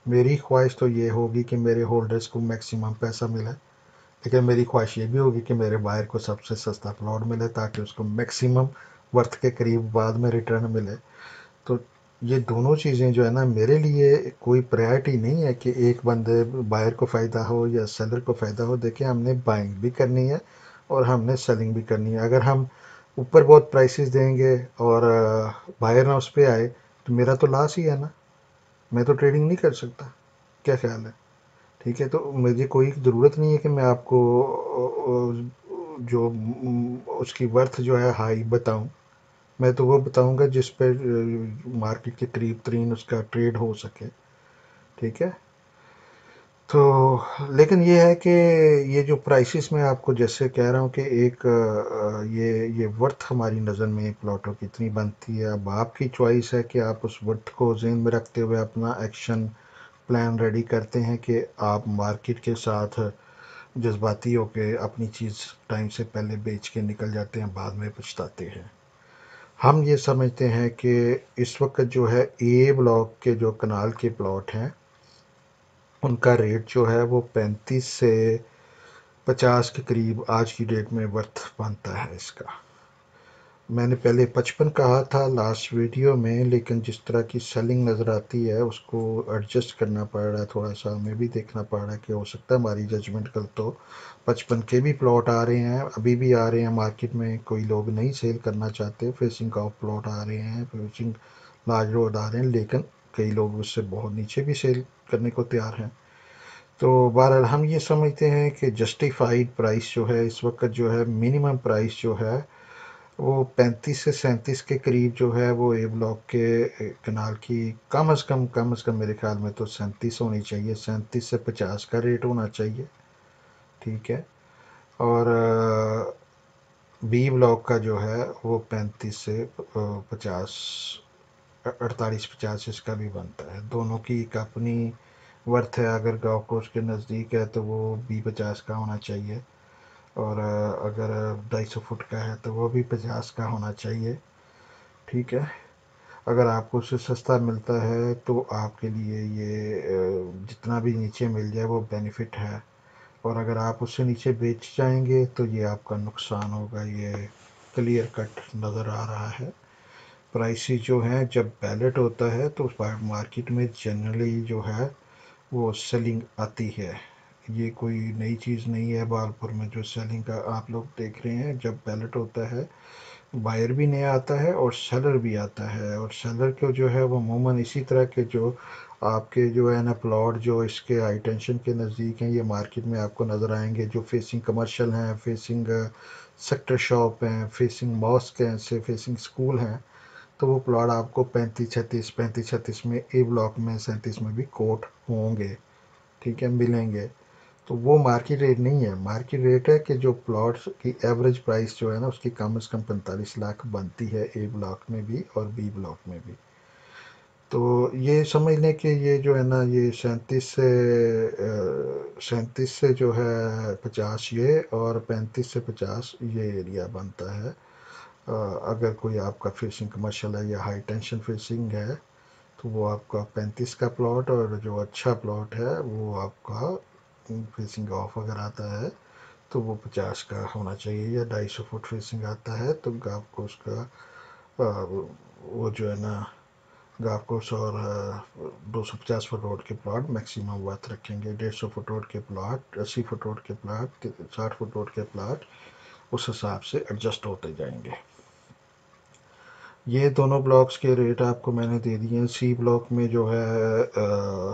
मेरी ख्वाहिश तो ये होगी कि मेरे होल्डर्स को मैक्सिमम पैसा मिले लेकिन मेरी ख्वाहिश ये भी होगी कि मेरे बायर को सबसे सस्ता प्लॉट मिले ताकि उसको मैक्सिमम वर्थ के करीब बाद में रिटर्न मिले ये दोनों चीज़ें जो है ना मेरे लिए कोई प्रायोरिटी नहीं है कि एक बंदे बायर को फ़ायदा हो या सेलर को फ़ायदा हो देखिए हमने बाइंग भी करनी है और हमने सेलिंग भी करनी है अगर हम ऊपर बहुत प्राइसेस देंगे और बायर ना उस पर आए तो मेरा तो लॉस ही है ना मैं तो ट्रेडिंग नहीं कर सकता क्या ख्याल है ठीक है तो मुझे कोई ज़रूरत नहीं है कि मैं आपको जो उसकी वर्थ जो है हाई बताऊं मैं तो वो बताऊंगा जिस पे मार्केट के करीब तरीन उसका ट्रेड हो सके ठीक है तो लेकिन ये है कि ये जो प्राइसेस मैं आपको जैसे कह रहा हूँ कि एक ये ये वर्थ हमारी नज़र में एक लॉटो की इतनी बनती है अब आपकी चॉइस है कि आप उस वर्थ को जेन में रखते हुए अपना एक्शन प्लान रेडी करते हैं कि आप मार्केट के साथ जज्बाती होकर अपनी चीज़ टाइम से पहले बेच के निकल जाते हैं बाद में पछताते हैं हम ये समझते हैं कि इस वक्त जो है ए ब्लॉक के जो कनाल के प्लॉट हैं उनका रेट जो है वो पैंतीस से पचास के करीब आज की डेट में वर्थ बनता है इसका मैंने पहले पचपन कहा था लास्ट वीडियो में लेकिन जिस तरह की सेलिंग नज़र आती है उसको एडजस्ट करना पड़ रहा है थोड़ा सा हमें भी देखना पड़ रहा है कि हो सकता है हमारी जजमेंट कल तो पचपन के भी प्लॉट आ रहे हैं अभी भी आ रहे हैं मार्केट में कोई लोग नहीं सेल करना चाहते फेसिंग का प्लॉट आ रहे हैं फेसिंग लार्ज रोड आ रहे हैं लेकिन कई लोग उससे बहुत नीचे भी सेल करने को तैयार हैं तो बहरहाल हम ये समझते हैं कि जस्टिफाइड प्राइस जो है इस वक्त जो है मिनिमम प्राइस जो है वो पैंतीस से सैंतीस के करीब जो है वो ए ब्लॉक के कनाल की कम अज़ कम कम अज़ कम मेरे ख्याल में तो सैंतीस होनी चाहिए सैंतीस से पचास का रेट होना चाहिए ठीक है और बी ब्लॉक का जो है वो पैंतीस से पचास अड़तालीस पचास इसका भी बनता है दोनों की एक अपनी वर्थ है अगर गाँव को उसके नज़दीक है तो वो बी पचास का होना चाहिए और अगर ढाई सौ फुट का है तो वो भी पचास का होना चाहिए ठीक है अगर आपको उससे सस्ता मिलता है तो आपके लिए ये जितना भी नीचे मिल जाए वो बेनिफिट है और अगर आप उससे नीचे बेच जाएंगे तो ये आपका नुकसान होगा ये क्लियर कट नज़र आ रहा है प्राइसेस जो है जब बैलेट होता है तो मार्केट में जनरली जो है वो सेलिंग आती है ये कोई नई चीज़ नहीं है बालपुर में जो सेलिंग का आप लोग देख रहे हैं जब बैलेट होता है बायर भी नया आता है और सेलर भी आता है और सेलर को जो है वो अमूमन इसी तरह के जो आपके जो है ना प्लॉट जो इसके हाई टेंशन के नज़दीक हैं ये मार्केट में आपको नज़र आएंगे जो फेसिंग कमर्शियल हैं फेसिंग सेक्टर शॉप हैं फेसिंग मॉस्क हैं से फेसिंग स्कूल हैं तो वो प्लॉट आपको पैंतीस छत्तीस पैंतीस छत्तीस में ए ब्लॉक में सैंतीस में भी कोट होंगे ठीक है मिलेंगे तो वो मार्केट रेट नहीं है मार्केट रेट है कि जो प्लॉट्स की एवरेज प्राइस जो है ना उसकी कम से कम पैंतालीस लाख बनती है ए ब्लॉक में भी और बी ब्लॉक में भी तो ये समझ लें कि ये जो है ना ये सैंतीस से सैंतीस से जो है पचास ये और पैंतीस से पचास ये एरिया बनता है अगर कोई आपका फिशिंग कमर्शल है या हाई टेंशन फिशिंग है तो वो आपका पैंतीस का प्लॉट और जो अच्छा प्लॉट है वो आपका फेसिंग ऑफ अगर आता है तो वो पचास का होना चाहिए या ढाई सौ फुट फेसिंग आता है तो गाप को उसका वो जो है ना गाप को और दो सौ पचास फुट रोड के प्लाट मैक्सिमम वर्थ रखेंगे डेढ़ सौ फुट रोड के प्लाट अस्सी फुट रोड के प्लाट साठ फुट रोड के प्लाट उस हिसाब से एडजस्ट होते जाएंगे ये दोनों ब्लॉक्स के रेट आपको मैंने दे दिए हैं सी ब्लॉक में जो है आ,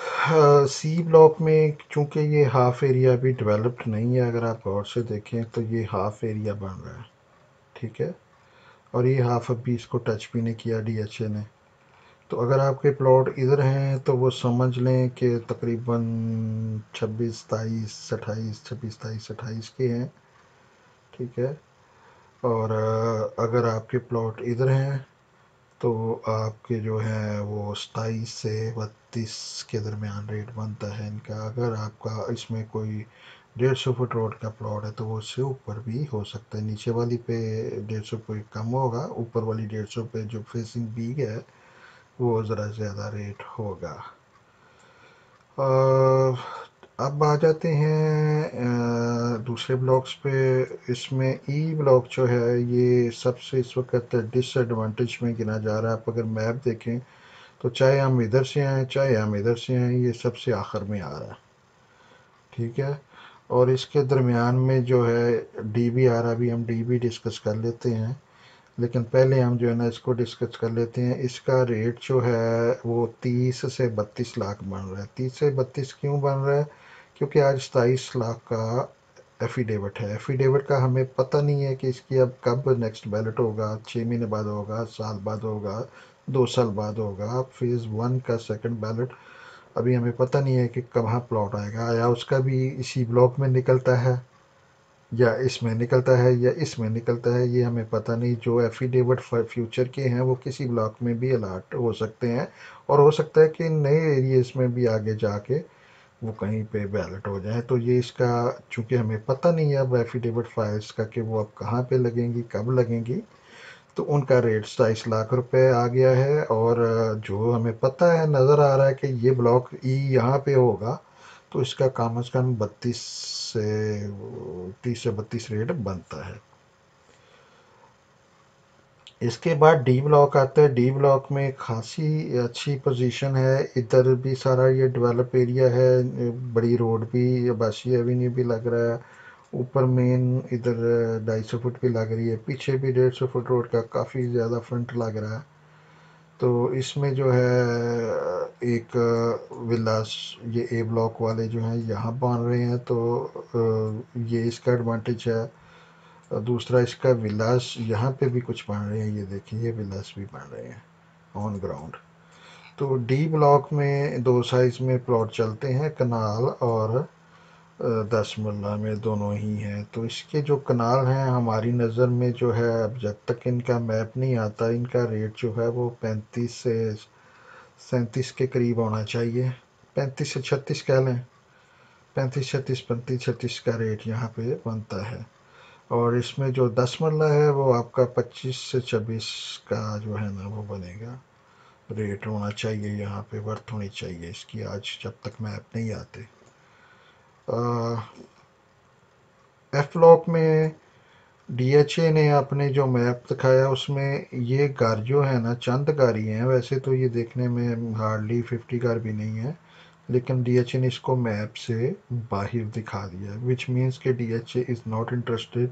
सी हाँ, ब्लॉक में चूँकि ये हाफ एरिया भी डेवलप्ड नहीं है अगर आप गौर से देखें तो ये हाफ एरिया बन रहा है ठीक है और ये हाफ अभी इसको टच भी नहीं किया डीएचए ने तो अगर आपके प्लॉट इधर हैं तो वो समझ लें कि तकरीबन छब्बीस सताईस अट्ठाईस छब्बीस सताईस अट्ठाईस के हैं ठीक है और अगर आपके प्लॉट इधर हैं तो आपके जो है वो सताईस से बत्तीस के दरमियान रेट बनता है इनका अगर आपका इसमें कोई डेढ़ सौ फुट रोड का प्लॉट है तो वो उससे ऊपर भी हो सकता है नीचे वाली पे डेढ़ सौ पे कम होगा ऊपर वाली डेढ़ सौ पे जो फेसिंग बी है वो ज़रा ज़्यादा रेट होगा अब आ जाते हैं दूसरे ब्लॉक्स पे इसमें ई e ब्लॉक जो है ये सबसे इस वक्त डिसएडवांटेज में गिना जा रहा है आप अगर मैप देखें तो चाहे हम इधर से आएँ चाहे हम इधर से आएँ ये सबसे आखिर में आ रहा है ठीक है और इसके दरमियान में जो है डी बी आ रहा भी हम डी बी डिस्कस कर लेते हैं लेकिन पहले हम जो है ना इसको डिस्कस कर लेते हैं इसका रेट जो है वो तीस से बत्तीस लाख बन रहा है तीस से बत्तीस क्यों बन रहा है क्योंकि आज सताईस लाख का एफिडेविट है एफिडेविट का हमें पता नहीं है कि इसकी अब कब नेक्स्ट बैलेट होगा छः महीने बाद होगा साल बाद होगा दो साल बाद होगा फेज़ वन का सेकंड बैलेट अभी हमें पता नहीं है कि कहाँ प्लॉट आएगा या उसका भी इसी ब्लॉक में निकलता है या इसमें निकलता है या इसमें निकलता है ये हमें पता नहीं जो एफिडेविट फ्यूचर के हैं वो किसी ब्लॉक में भी अलाट हो सकते हैं और हो सकता है कि नए एरियाज़ में भी आगे जाके वो कहीं पे बैलेट हो जाए तो ये इसका चूँकि हमें पता नहीं है अब एफिडेविट फाइल्स का कि वो अब कहाँ पे लगेंगी कब लगेंगी तो उनका रेट सताईस लाख रुपए आ गया है और जो हमें पता है नज़र आ रहा है कि ये ब्लॉक ई e यहाँ पे होगा तो इसका कम अज़ कम बत्तीस से तीस से बत्तीस रेट बनता है इसके बाद डी ब्लॉक आता है डी ब्लॉक में खासी अच्छी पोजीशन है इधर भी सारा ये डेवलप एरिया है बड़ी रोड भी बासी एवेन्यू भी लग रहा है ऊपर मेन इधर ढाई सौ फुट भी लग रही है पीछे भी डेढ़ सौ फुट रोड का काफ़ी ज़्यादा फ्रंट लग रहा है तो इसमें जो है एक विलास ये ए ब्लॉक वाले जो हैं यहाँ बन रहे हैं तो ये इसका एडवांटेज है और दूसरा इसका विलास यहाँ पे भी कुछ बन रहे हैं ये देखिए ये विलास भी बन रहे हैं ऑन ग्राउंड तो डी ब्लॉक में दो साइज में प्लॉट चलते हैं कनाल और दस मल्ला में दोनों ही हैं तो इसके जो कनाल हैं हमारी नज़र में जो है अब जब तक इनका मैप नहीं आता इनका रेट जो है वो पैंतीस से सैंतीस के करीब होना चाहिए पैंतीस से छत्तीस कह लें पैंतीस छत्तीस पैंतीस छत्तीस का रेट यहाँ पे बनता है और इसमें जो दस मरला है वो आपका पच्चीस से छब्बीस का जो है ना वो बनेगा रेट होना चाहिए यहाँ पे वर्थ होनी चाहिए इसकी आज जब तक मैप नहीं आते एफ लॉक में डीएचए ने अपने जो मैप दिखाया उसमें ये गार जो है ना चंद गारी हैं वैसे तो ये देखने में हार्डली फिफ्टी गार भी नहीं है लेकिन ए ने इसको मैप से बाहर दिखा दिया विच मीन्स के D H A is not interested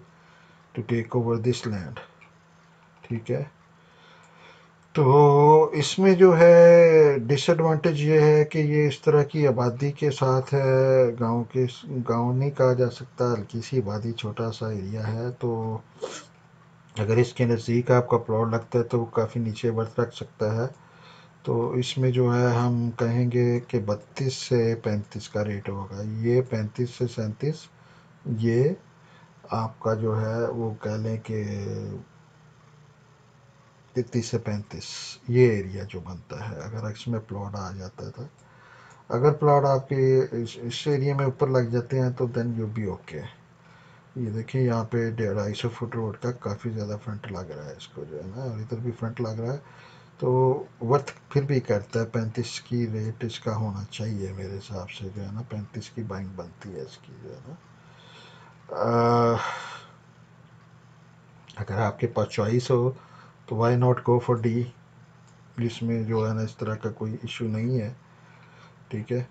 to take over this land ठीक है तो इसमें जो है डिसएडवांटेज ये है कि ये इस तरह की आबादी के साथ है गांव के गांव नहीं कहा जा सकता हल्की सी आबादी छोटा सा एरिया है तो अगर इसके नज़दीक आपका प्लॉट लगता है तो वो काफ़ी नीचे बर्थ रख सकता है तो इसमें जो है हम कहेंगे कि बत्तीस से पैंतीस का रेट होगा ये पैंतीस से सैंतीस ये आपका जो है वो कह लें कि तीस से पैंतीस ये एरिया जो बनता है अगर इसमें प्लॉट आ जाता था तो। अगर प्लॉट आपके इस, इस एरिया में ऊपर लग जाते हैं तो देन यू बी ओके ये देखिए यहाँ पे ढाई सौ फुट रोड का काफ़ी ज़्यादा फ्रंट लग रहा है इसको जो है ना और इधर भी फ्रंट लग रहा है तो वर्थ फिर भी करता है पैंतीस की रेट इसका होना चाहिए मेरे हिसाब से जो है ना पैंतीस की बाइंग बनती है इसकी जो है ना अगर आपके पास चॉइस हो तो why not go for D जिसमें जो है ना इस तरह का कोई इशू नहीं है ठीक है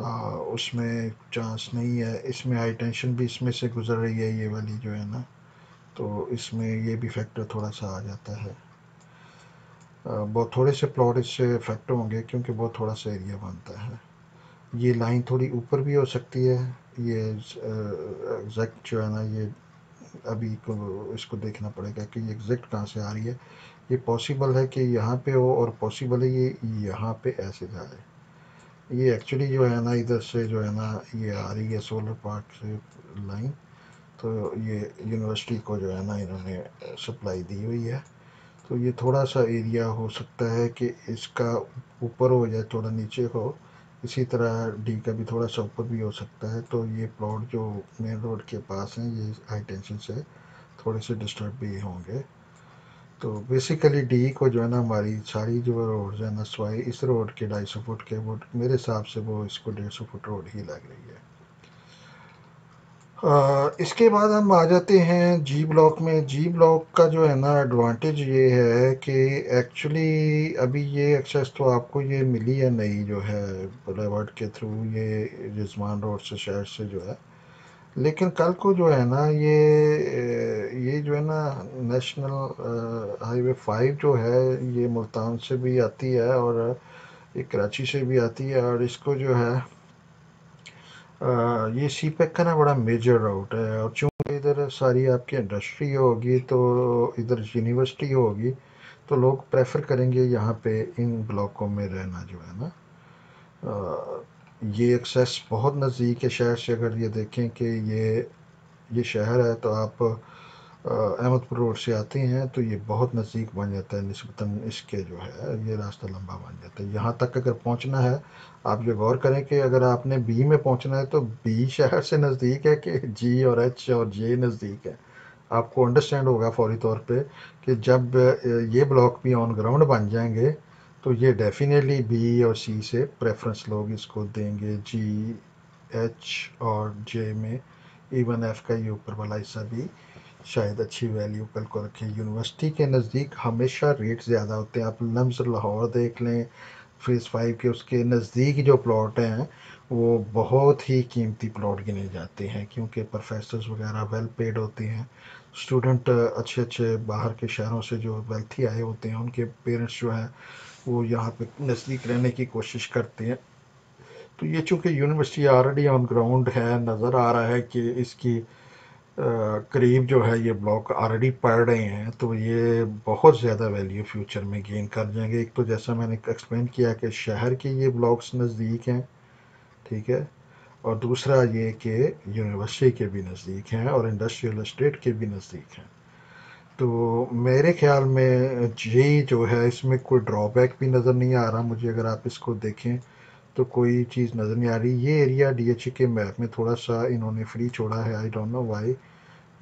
आ, उसमें चांस नहीं है इसमें हाई टेंशन भी इसमें से गुजर रही है ये वाली जो है ना तो इसमें ये भी फैक्टर थोड़ा सा आ जाता है बहुत थोड़े से प्लॉट इससे इफेक्ट होंगे क्योंकि बहुत थोड़ा सा एरिया बनता है ये लाइन थोड़ी ऊपर भी हो सकती है ये एग्जैक्ट जो है ना ये अभी को इसको देखना पड़ेगा कि ये एग्जैक्ट कहाँ से आ रही है ये पॉसिबल है कि यहाँ पे हो और पॉसिबल है ये यहाँ पे ऐसे जाए ये एक्चुअली जो है ना इधर से जो है ना ये आ रही है सोलर पार्क से लाइन तो ये यूनिवर्सिटी को जो है ना इन्होंने सप्लाई दी हुई है तो ये थोड़ा सा एरिया हो सकता है कि इसका ऊपर हो जाए थोड़ा नीचे हो इसी तरह डी का भी थोड़ा सा ऊपर भी हो सकता है तो ये प्लॉट जो मेन रोड के पास हैं ये हाई टेंशन से थोड़े से डिस्टर्ब भी होंगे तो बेसिकली डी को जो है ना हमारी सारी जो रोड है ना सवाई इस रोड के ढाई सौ फुट के वो मेरे हिसाब से वो इसको डेढ़ सौ फुट रोड ही लग रही है इसके बाद हम आ जाते हैं जी ब्लॉक में जी ब्लॉक का जो है ना एडवांटेज ये है कि एक्चुअली अभी ये एक्सेस तो आपको ये मिली है नई जो है ब्लेवर्ड के थ्रू ये रिजमान रोड से शहर से जो है लेकिन कल को जो है ना ये ये जो है ना नेशनल हाईवे फाइव जो है ये मुल्तान से भी आती है और ये कराची से भी आती है और इसको जो है ये सी पैक e का ना बड़ा मेजर राउट है और चूँकि इधर सारी आपकी इंडस्ट्री होगी तो इधर यूनिवर्सिटी होगी तो लोग प्रेफर करेंगे यहाँ पे इन ब्लॉकों में रहना जो है ना ये एक्सेस बहुत नज़दीक है शहर से अगर ये देखें कि ये ये शहर है तो आप अहमदपुर रोड से आते हैं तो ये बहुत नज़दीक बन जाता है नस्बता इसके जो है ये रास्ता लंबा बन जाता है यहाँ तक अगर पहुँचना है आप ये गौर करें कि अगर आपने बी में पहुंचना है तो बी शहर से नज़दीक है कि जी और एच और जे नज़दीक है आपको अंडरस्टैंड होगा फौरी तौर पे कि जब ये ब्लॉक भी ऑन ग्राउंड बन जाएंगे तो ये डेफिनेटली बी और सी से प्रेफरेंस लोग इसको देंगे जी एच और जे में इवन एफ का ये ऊपर वाला हिस्सा भी शायद अच्छी वैल्यू कल को रखें यूनिवर्सिटी के नज़दीक हमेशा रेट ज़्यादा होते हैं आप लम्स लाहौर देख लें फेज़ फाइव के उसके नज़दीक जो प्लॉट हैं वो बहुत ही कीमती प्लॉट गिने जाते हैं क्योंकि प्रोफेसर्स वगैरह वेल पेड होते हैं स्टूडेंट अच्छे अच्छे बाहर के शहरों से जो वेल्थी आए होते हैं उनके पेरेंट्स जो हैं वो यहाँ पे नज़दीक रहने की कोशिश करते हैं तो ये चूँकि यूनिवर्सिटी ऑलरेडी ऑन ग्राउंड है नज़र आ रहा है कि इसकी करीब जो है ये ब्लॉक ऑलरेडी पढ़ रहे हैं तो ये बहुत ज़्यादा वैल्यू फ्यूचर में गेन कर जाएंगे एक तो जैसा मैंने एक्सप्लेन किया कि शहर के ये ब्लॉक्स नज़दीक हैं ठीक है और दूसरा ये कि यूनिवर्सिटी के भी नज़दीक हैं और इंडस्ट्रियल इस्टेट के भी नज़दीक हैं तो मेरे ख्याल में यही जो है इसमें कोई ड्रॉबैक भी नज़र नहीं आ रहा मुझे अगर आप इसको देखें तो कोई चीज़ नज़र नहीं आ रही ये एरिया डीएचए e के मैप में थोड़ा सा इन्होंने फ्री छोड़ा है I don't know why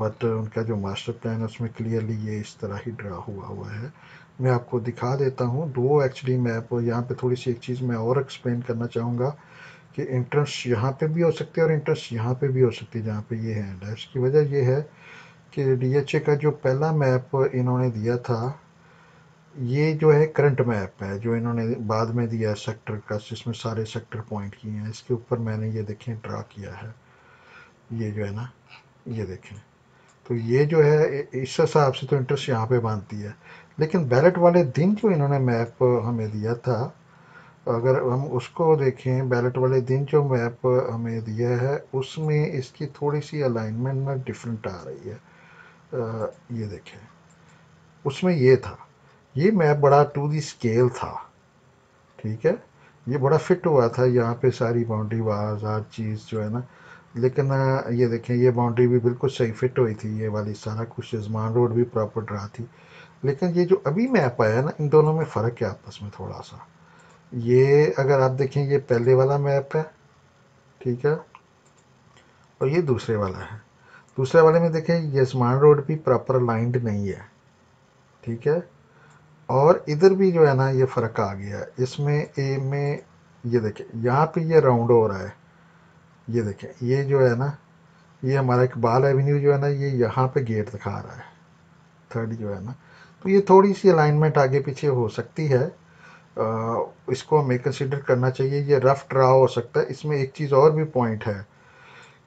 but उनका जो मास्टर प्लान है उसमें क्लियरली ये इस तरह ही ड्रा हुआ हुआ है मैं आपको दिखा देता हूँ दो एक्चुअली मैप यहाँ पे थोड़ी सी एक चीज़ मैं और एक्सप्लेन करना चाहूँगा कि इंट्रेंस यहाँ पे भी हो सकती है और इंट्रेंस यहाँ पे भी हो सकती है जहाँ पे ये हैंड है इसकी वजह ये है कि डीएचए e का जो पहला मैप इन्होंने दिया था ये जो है करंट मैप है जो इन्होंने बाद में दिया है सेक्टर का जिसमें सारे सेक्टर पॉइंट किए हैं इसके ऊपर मैंने ये देखें ड्रा किया है ये जो है ना ये देखें तो ये जो है इस हिसाब से तो इंटरेस्ट यहाँ पे बांधती है लेकिन बैलेट वाले दिन जो इन्होंने मैप हमें दिया था अगर हम उसको देखें बैलेट वाले दिन जो मैप हमें दिया है उसमें इसकी थोड़ी सी अलाइनमेंट में डिफरेंट आ रही है आ, ये देखें उसमें ये था ये मैप बड़ा टू दी स्केल था ठीक है ये बड़ा फिट हुआ था यहाँ पे सारी बाउंड्री वाज हर चीज़ जो है ना लेकिन ये देखें ये बाउंड्री भी बिल्कुल सही फिट हुई थी ये वाली सारा कुछ जजमान रोड भी प्रॉपर ड्रा थी लेकिन ये जो अभी मैप आया ना इन दोनों में फ़र्क है आपस में थोड़ा सा ये अगर आप देखें ये पहले वाला मैप है ठीक है और ये दूसरे वाला है दूसरे वाले में देखें यजमान रोड भी प्रॉपर लाइंड नहीं है ठीक है और इधर भी जो है ना ये फ़र्क आ गया है इसमें ए में ये देखें यहाँ पे ये राउंड हो रहा है ये देखें ये जो है ना ये हमारा इकबाल एवेन्यू जो है ना ये यहाँ पे गेट दिखा रहा है थर्ड जो है ना तो ये थोड़ी सी अलाइनमेंट आगे पीछे हो सकती है आ, इसको हमें कंसिडर करना चाहिए ये रफ़ ड्रा हो सकता है इसमें एक चीज़ और भी पॉइंट है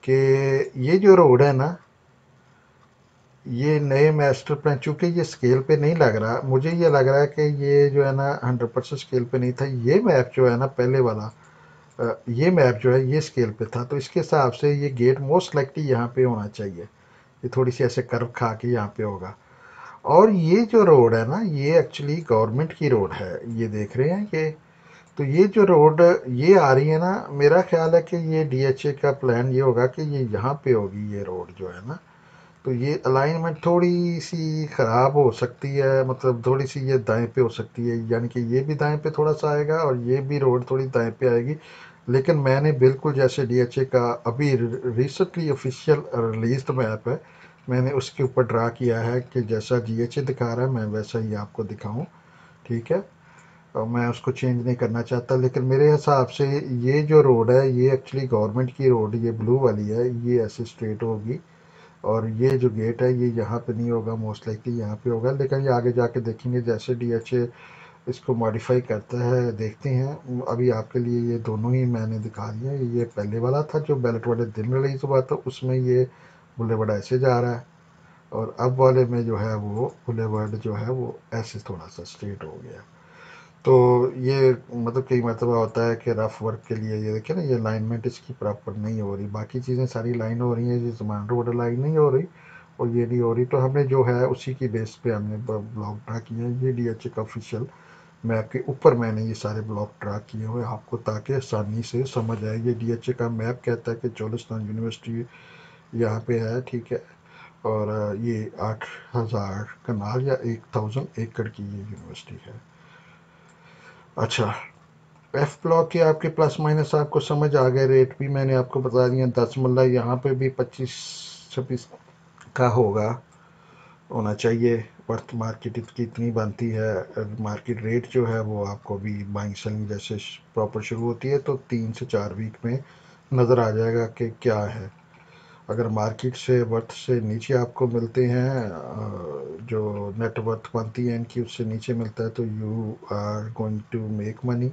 कि ये जो रोड है ना ये नए मास्टर प्लान चूँकि ये स्केल पे नहीं लग रहा मुझे ये लग रहा है कि ये जो है ना हंड्रेड परसेंट स्केल पे नहीं था ये मैप जो है ना पहले वाला ये मैप जो है ये स्केल पे था तो इसके हिसाब से ये गेट मोस्ट लाइकली यहाँ पे होना चाहिए ये थोड़ी सी ऐसे कर्व खा के यहाँ पे होगा और ये जो रोड है ना ये एक्चुअली गवर्नमेंट की रोड है ये देख रहे हैं ये तो ये जो रोड ये आ रही है ना मेरा ख्याल है कि ये डी का प्लान ये होगा कि ये यहाँ पर होगी ये रोड जो है ना तो ये अलाइनमेंट थोड़ी सी ख़राब हो सकती है मतलब थोड़ी सी ये दाएं पे हो सकती है यानी कि ये भी दाएं पे थोड़ा सा आएगा और ये भी रोड थोड़ी दाएं पे आएगी लेकिन मैंने बिल्कुल जैसे डीएचए का अभी रिसेंटली ऑफिशियल रिलीज मैप है मैंने उसके ऊपर ड्रा किया है कि जैसा डीएचए दिखा रहा है मैं वैसा ही आपको दिखाऊँ ठीक है और मैं उसको चेंज नहीं करना चाहता लेकिन मेरे हिसाब से ये जो रोड है ये एक्चुअली गवर्नमेंट की रोड ये ब्लू वाली है ये ऐसे स्ट्रेट होगी और ये जो गेट है ये यहाँ पे नहीं होगा मोस्ट लाइकली यहाँ पे होगा लेकिन ये आगे जाके देखेंगे जैसे डीएचए इसको मॉडिफाई करता है देखते हैं अभी आपके लिए ये दोनों ही मैंने दिखा दिए ये पहले वाला था जो बैलेट वाले दिन में रही सुबह था उसमें ये बुलेवर्ड ऐसे जा रहा है और अब वाले में जो है वो बुलेवर्ड जो है वो ऐसे थोड़ा सा स्ट्रेट हो गया तो ये मतलब कई मरतबा होता है कि रफ़ वर्क के लिए ये देखिए ना ये अलाइनमेंट इसकी प्रॉपर नहीं हो रही बाकी चीज़ें सारी लाइन हो रही हैं ये जमांडो रोड लाइन नहीं हो रही और ये नहीं हो रही तो हमने जो है उसी की बेस पे हमने ब्लॉक ड्रा किए हैं ये डी एच ए का ऑफिशियल मैप के ऊपर मैंने ये सारे ब्लॉक ड्रा किए हुए आपको ताकि आसानी से समझ आए ये डी एच ए का मैप कहता है कि चौलिस्तान यूनिवर्सिटी यहाँ पे है ठीक है और ये आठ हज़ार कनाल या एक थाउजेंड एकड़ की ये यूनिवर्सिटी है अच्छा एफ ब्लॉक के आपके प्लस माइनस आपको समझ आ गए रेट भी मैंने आपको बता दिया दस मल्ला यहाँ पे भी पच्चीस छब्बीस का होगा होना चाहिए वर्थ मार्केट इसकी इतनी बनती है मार्केट रेट जो है वो आपको भी बाइंग सेलिंग जैसे प्रॉपर शुरू होती है तो तीन से चार वीक में नज़र आ जाएगा कि क्या है अगर मार्केट से वर्थ से नीचे आपको मिलते हैं जो नेटवर्थ बनती है इनकी उससे नीचे मिलता है तो you are going to make money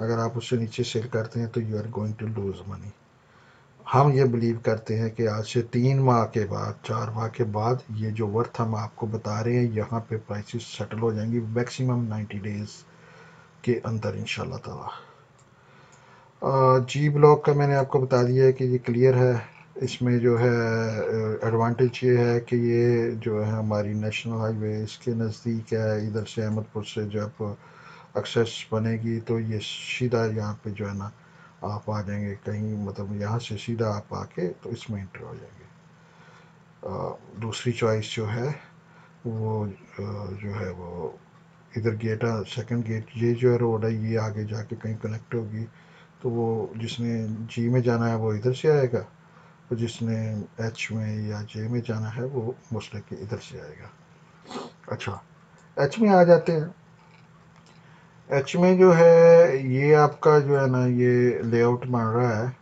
अगर आप उससे नीचे सेल करते हैं तो you are going to lose money हम ये बिलीव करते हैं कि आज से तीन माह के बाद चार माह के बाद ये जो वर्थ हम आपको बता रहे हैं यहाँ पे प्राइसेस सेटल हो जाएंगी मैक्सिमम नाइन्टी डेज़ के अंदर इन ताला जी ब्लॉक का मैंने आपको बता दिया है कि ये क्लियर है इसमें जो है एडवांटेज ये है कि ये जो है हमारी नेशनल हाईवे इसके नज़दीक है इधर से अहमदपुर से जब एक्सेस बनेगी तो ये सीधा यहाँ पे जो है ना आप आ जाएंगे कहीं मतलब यहाँ से सीधा आप आके तो इसमें इंटर हो जाएंगे आ, दूसरी चॉइस जो है वो जो है वो इधर गेट है सेकंड गेट ये जो है रोड है ये आगे जाके कहीं कनेक्ट होगी तो वो जिसने जी में जाना है वो इधर से आएगा तो जिसने एच में या जे में जाना है वो मोस्टली के इधर से आएगा अच्छा एच में आ जाते हैं एच में जो है ये आपका जो है ना ये लेआउट मार रहा है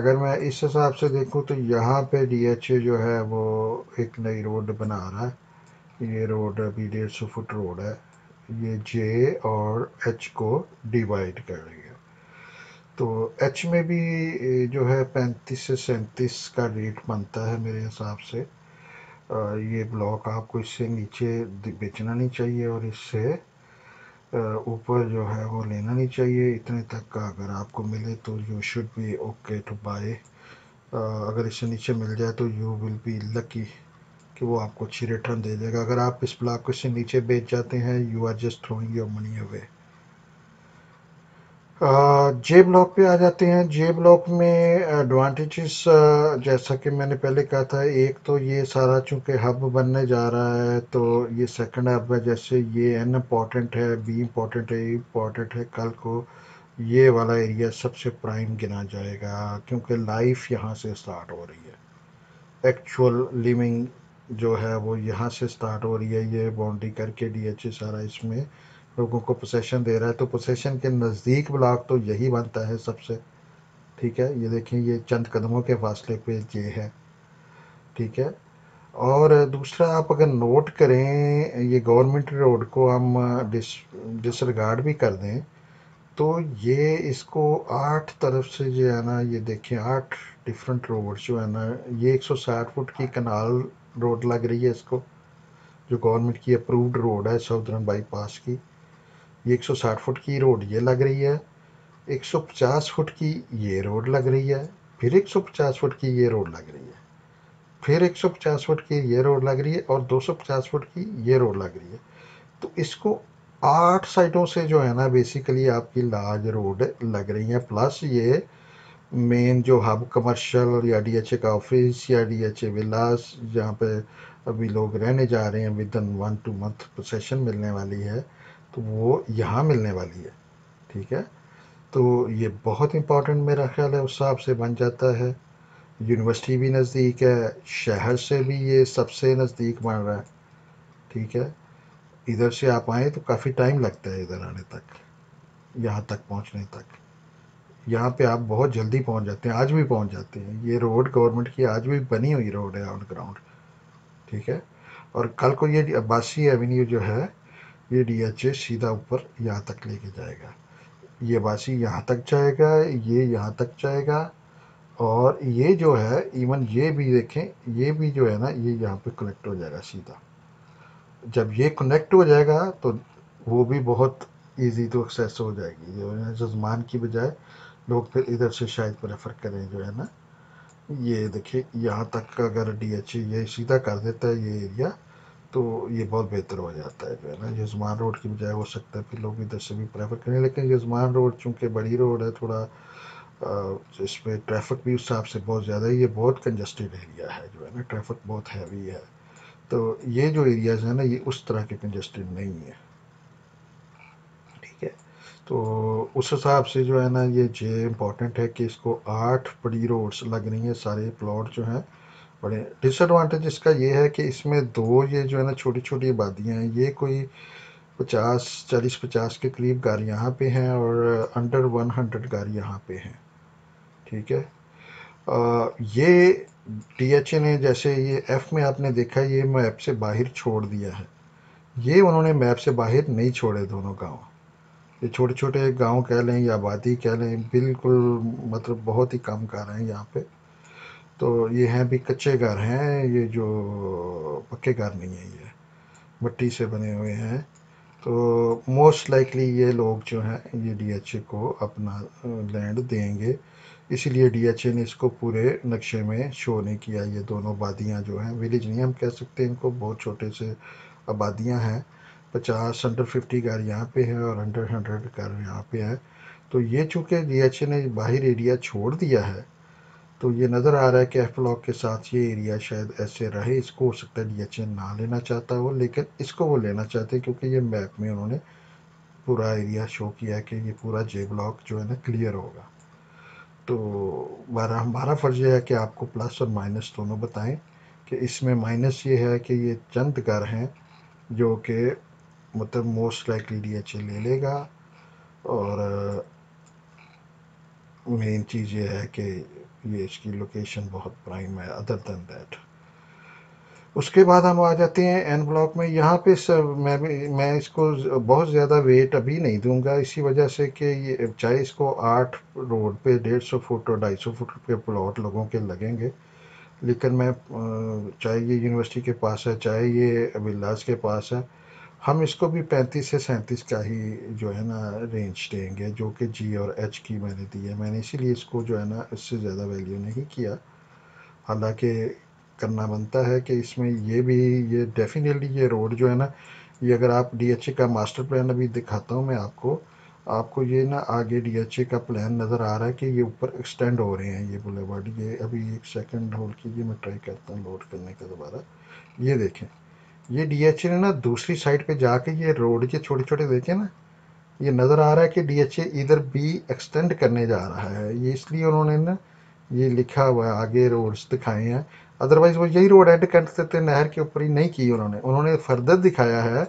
अगर मैं इस हिसाब से देखूं तो यहाँ पे डीएचए जो है वो एक नई रोड बना रहा है ये रोड अभी डेढ़ सौ फुट रोड है ये जे और एच को डिवाइड करेंगे तो एच में भी जो है पैंतीस से सैंतीस का रेट बनता है मेरे हिसाब से ये ब्लॉक आपको इससे नीचे बेचना नहीं चाहिए और इससे ऊपर जो है वो लेना नहीं चाहिए इतने तक का अगर आपको मिले तो you should be okay to buy अगर इससे नीचे मिल जाए तो यू विल बी लकी कि वो आपको अच्छी रिटर्न दे देगा अगर आप इस ब्लॉक को इससे नीचे बेच जाते हैं you are just throwing your money away J block पे आ जाते हैं जे ब्लॉक में एडवांटेजेस जैसा कि मैंने पहले कहा था एक तो ये सारा चूँकि हब बनने जा रहा है तो ये सेकंड हब है जैसे ये एन इम्पॉर्टेंट है बी इम्पॉर्टेंट है इम्पॉर्टेंट है कल को ये वाला एरिया सबसे प्राइम गिना जाएगा क्योंकि लाइफ यहाँ से स्टार्ट हो रही है एक्चुअल लिविंग जो है वो यहाँ से स्टार्ट हो रही है ये बाउंड्री करके डी सारा इसमें लोगों को पोसेशन दे रहा है तो पोसेशन के नज़दीक ब्लॉक तो यही बनता है सबसे ठीक है ये देखें ये चंद कदमों के फासले पे ये है ठीक है और दूसरा आप अगर नोट करें ये गवर्नमेंट रोड को हम डिस डिसरिगार्ड भी कर दें तो ये इसको आठ तरफ से जो है ना ये देखें आठ डिफरेंट रोड जो है ना ये 160 फुट की कनाल रोड लग रही है इसको जो गवर्नमेंट की अप्रूव्ड रोड है सऊदरन बाईपास की ये साठ फुट की रोड ये लग रही है एक सौ पचास फुट की ये रोड लग रही है फिर एक सौ पचास फुट की ये रोड लग रही है फिर एक सौ पचास फुट की ये रोड लग रही है और दो सौ पचास फुट की ये रोड लग रही है तो इसको आठ साइडों से जो है ना बेसिकली आपकी लार्ज रोड लग रही है प्लस ये मेन जो हब कमर्शियल या डी एच ए का ऑफिस या डी एच ए विलास जहाँ पे अभी लोग रहने जा रहे हैं within one two month possession मिलने वाली है तो वो यहाँ मिलने वाली है ठीक है तो ये बहुत इम्पॉर्टेंट मेरा ख्याल है उस हिसाब से बन जाता है यूनिवर्सिटी भी नज़दीक है शहर से भी ये सबसे नज़दीक बन रहा है ठीक है इधर से आप आएँ तो काफ़ी टाइम लगता है इधर आने तक यहाँ तक पहुँचने तक यहाँ पे आप बहुत जल्दी पहुँच जाते हैं आज भी पहुँच जाते हैं ये रोड गवर्नमेंट की आज भी बनी हुई रोड है ऑन ग्राउंड ठीक है और कल को ये अब्बासी एवेन्यू जो है ये डी सीधा ऊपर यहाँ तक लेके जाएगा ये बासी यहाँ तक जाएगा ये यहाँ तक जाएगा और ये जो है इवन ये भी देखें ये भी जो है ना ये यहाँ पे कनेक्ट हो जाएगा सीधा जब ये कनेक्ट हो जाएगा तो वो भी बहुत इजी तो एक्सेस हो जाएगी जो है जजमान की बजाय लोग फिर इधर से शायद प्रेफर करें जो है ना ये देखिए यहाँ तक अगर डी एच ये सीधा कर देता है ये एरिया तो ये बहुत बेहतर हो जाता है जो है ना यजमान रोड की बजाय हो सकता है फिर लोग इधर से भी प्रेफर करें लेकिन यजमान रोड चूँकि बड़ी रोड है थोड़ा इस पर ट्रैफिक भी उस हिसाब से बहुत ज़्यादा है ये बहुत कंजस्टेड एरिया है जो है ना ट्रैफिक बहुत हैवी है तो ये जो एरियाज़ हैं ना ये उस तरह के कंजस्टेड नहीं है ठीक है तो उस हिसाब से जो है ना ये जे इम्पॉर्टेंट है कि इसको आठ बड़ी रोड्स लग रही हैं सारे प्लॉट जो हैं बड़े डिसएडवांटेज इसका ये है कि इसमें दो ये जो है ना छोटी छोटी आबादियाँ हैं ये कोई पचास चालीस पचास के करीब गाड़ी यहाँ पे हैं और अंडर वन हंड्रेड गाड़ी यहाँ पे हैं ठीक है आ, ये ए ने जैसे ये एफ़ में आपने देखा ये मैप से बाहर छोड़ दिया है ये उन्होंने मैप से बाहर नहीं छोड़े दोनों गांव ये छोटे छोटे गांव कह लें या आबादी कह लें बिल्कुल मतलब बहुत ही कम कर रहे हैं यहाँ पर तो ये हैं भी कच्चे घर हैं ये जो पक्के घर नहीं है ये मिट्टी से बने हुए हैं तो मोस्ट लाइकली ये लोग जो हैं ये डीएचए को अपना लैंड देंगे इसीलिए डीएचए ने इसको पूरे नक्शे में शो नहीं किया ये दोनों आबादियाँ जो हैं विलेज नहीं हम कह सकते हैं इनको बहुत छोटे से आबादियाँ हैं पचास अंडर फिफ्टी घर यहाँ पे है और अंडर हंड्रेड घर यहाँ पे है तो ये चूँकि डी एच ए ने बाहर एरिया छोड़ दिया है तो ये नज़र आ रहा है कि एफ ब्लॉक के साथ ये एरिया शायद ऐसे रहे इसको हो सकता है डी एच ना लेना चाहता हो लेकिन इसको वो लेना चाहते हैं क्योंकि ये मैप में उन्होंने पूरा एरिया शो किया है कि ये पूरा जे ब्लॉक जो है ना क्लियर होगा तो बारह हमारा फ़र्ज यह है कि आपको प्लस और माइनस दोनों बताएं कि इसमें माइनस ये है कि ये चंद घर हैं जो कि मतलब most likely D H A ले लेगा और मेन चीज़ ये है कि ये की लोकेशन बहुत प्राइम है अदर देन दैट उसके बाद हम आ जाते हैं एन ब्लॉक में यहाँ पे सर मैं भी मैं इसको बहुत ज़्यादा वेट अभी नहीं दूंगा इसी वजह से कि ये चाहे इसको आठ रोड पे डेढ़ सौ फुट और ढाई सौ फुट पे प्लॉट लोगों के लगेंगे लेकिन मैं चाहे ये यूनिवर्सिटी के पास है चाहे ये विलास के पास है हम इसको भी पैंतीस से सैंतीस का ही जो है ना रेंज देंगे जो कि जी और एच की मैंने दी है मैंने इसीलिए इसको जो है ना इससे ज़्यादा वैल्यू नहीं किया हालांकि करना बनता है कि इसमें ये भी ये डेफिनेटली ये रोड जो है ना ये अगर आप डी का मास्टर प्लान अभी दिखाता हूँ मैं आपको आपको ये ना आगे डी का प्लान नज़र आ रहा है कि ये ऊपर एक्सटेंड हो रहे हैं ये बुलेवर्ड ये अभी एक सेकंड होल्ड कीजिए मैं ट्राई करता हूँ लोड करने का दोबारा ये देखें ये ए e ने ना दूसरी साइड पे जाके ये रोड के छोटे छोटे देखे ना ये नज़र आ रहा है कि ए e इधर भी एक्सटेंड करने जा रहा है ये इसलिए उन्होंने ना ये लिखा हुआ है आगे रोड्स दिखाए हैं अदरवाइज़ वो यही रोड एड कर देते नहर के ऊपर ही नहीं की उन्होंने उन्होंने फर्दर दिखाया है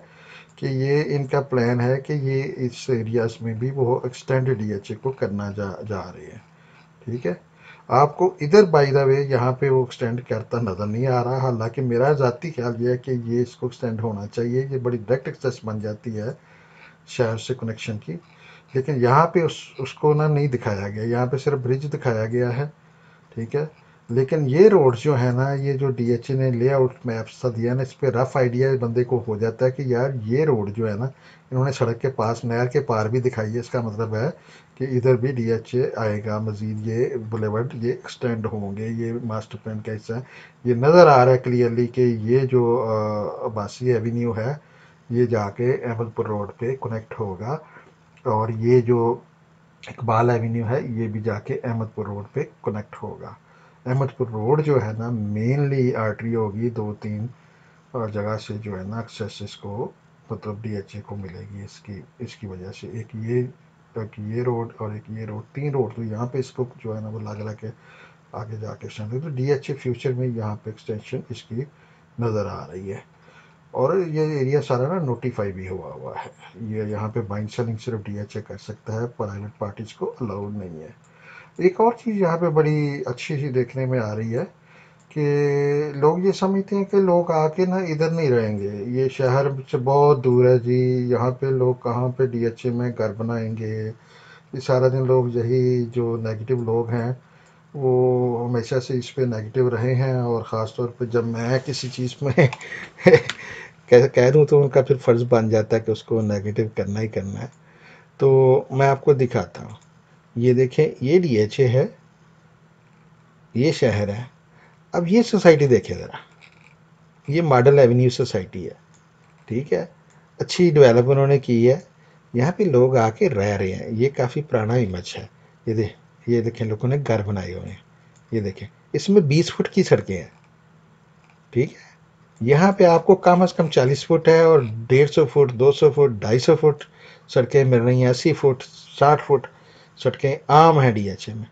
कि ये इनका प्लान है कि ये इस एरियाज़ में भी वो एक्सटेंड डी e को करना जा जा रहे हैं ठीक है आपको इधर बाई द वे यहाँ पे वो एक्सटेंड करता नज़र नहीं आ रहा हालांकि मेरा ज़ाती ख्याल ये है कि ये इसको एक्सटेंड होना चाहिए ये बड़ी डायरेक्ट एक्सेस बन जाती है शहर से कनेक्शन की लेकिन यहाँ पे उस उसको ना नहीं दिखाया गया यहाँ पे सिर्फ ब्रिज दिखाया गया है ठीक है लेकिन ये रोड जो है ना ये जो डी एच ए ने लेआउट मैप का दिया ना इस पर रफ़ आइडिया बंदे को हो जाता है कि यार ये रोड जो है ना इन्होंने सड़क के पास नहर के पार भी दिखाई है इसका मतलब है कि इधर भी डीएचए आएगा मज़ीद ये बुलेवर्ड ये एक्सटेंड होंगे ये मास्टर प्लान का हिस्सा है ये नज़र आ रहा है क्लियरली कि ये जो अबासी एवेन्यू है ये जाके अहमदपुर रोड पे कनेक्ट होगा और ये जो इकबाल एवेन्यू है ये भी जाके अहमदपुर रोड पे कनेक्ट होगा अहमदपुर रोड जो है ना मेनली आर्टरी होगी दो तीन जगह से जो है ना एक्सेस इसको मतलब डी एच ए को मिलेगी इसकी इसकी वजह से एक ये आपका तो कि ये रोड और एक ये रोड तीन रोड तो यहाँ पे इसको जो है ना वो लगा लगा के आगे जाके एक्सटेंड तो डी एच ए फ्यूचर में यहाँ पे एक्सटेंशन इसकी नज़र आ रही है और ये एरिया सारा ना नोटिफाई भी हुआ हुआ है ये यहाँ पे बाइंड सेलिंग सिर्फ डी एच ए कर सकता है प्राइवेट पार्टीज को अलाउड नहीं है एक और चीज़ यहाँ पे बड़ी अच्छी सी देखने में आ रही है कि लोग ये समझते हैं कि लोग आके ना इधर नहीं रहेंगे ये शहर से बहुत दूर है जी यहाँ पे लोग कहाँ पे डीएचए में घर बनाएंगे सारा दिन लोग यही जो नेगेटिव लोग हैं वो हमेशा से इस पे नेगेटिव रहे हैं और ख़ास तौर पे जब मैं किसी चीज़ में कह कह दूँ तो उनका फिर फ़र्ज़ बन जाता है कि उसको नेगेटिव करना ही करना है तो मैं आपको दिखाता हूँ ये देखें ये डी है ये शहर है अब ये सोसाइटी देखिए ज़रा ये मॉडल एवेन्यू सोसाइटी है ठीक है अच्छी डेवलप उन्होंने की है यहाँ पे लोग आके रह रहे हैं ये काफ़ी पुराना इमेज है ये दे ये देखें लोगों ने घर बनाए हुए हैं ये देखें इसमें बीस फुट की सड़कें हैं ठीक है यहाँ पे आपको कम अज़ कम चालीस फुट है और डेढ़ सौ फुट दो सौ फुट ढाई सौ फुट सड़कें मिल रही हैं अस्सी फुट साठ फुट सड़कें आम हैं डी में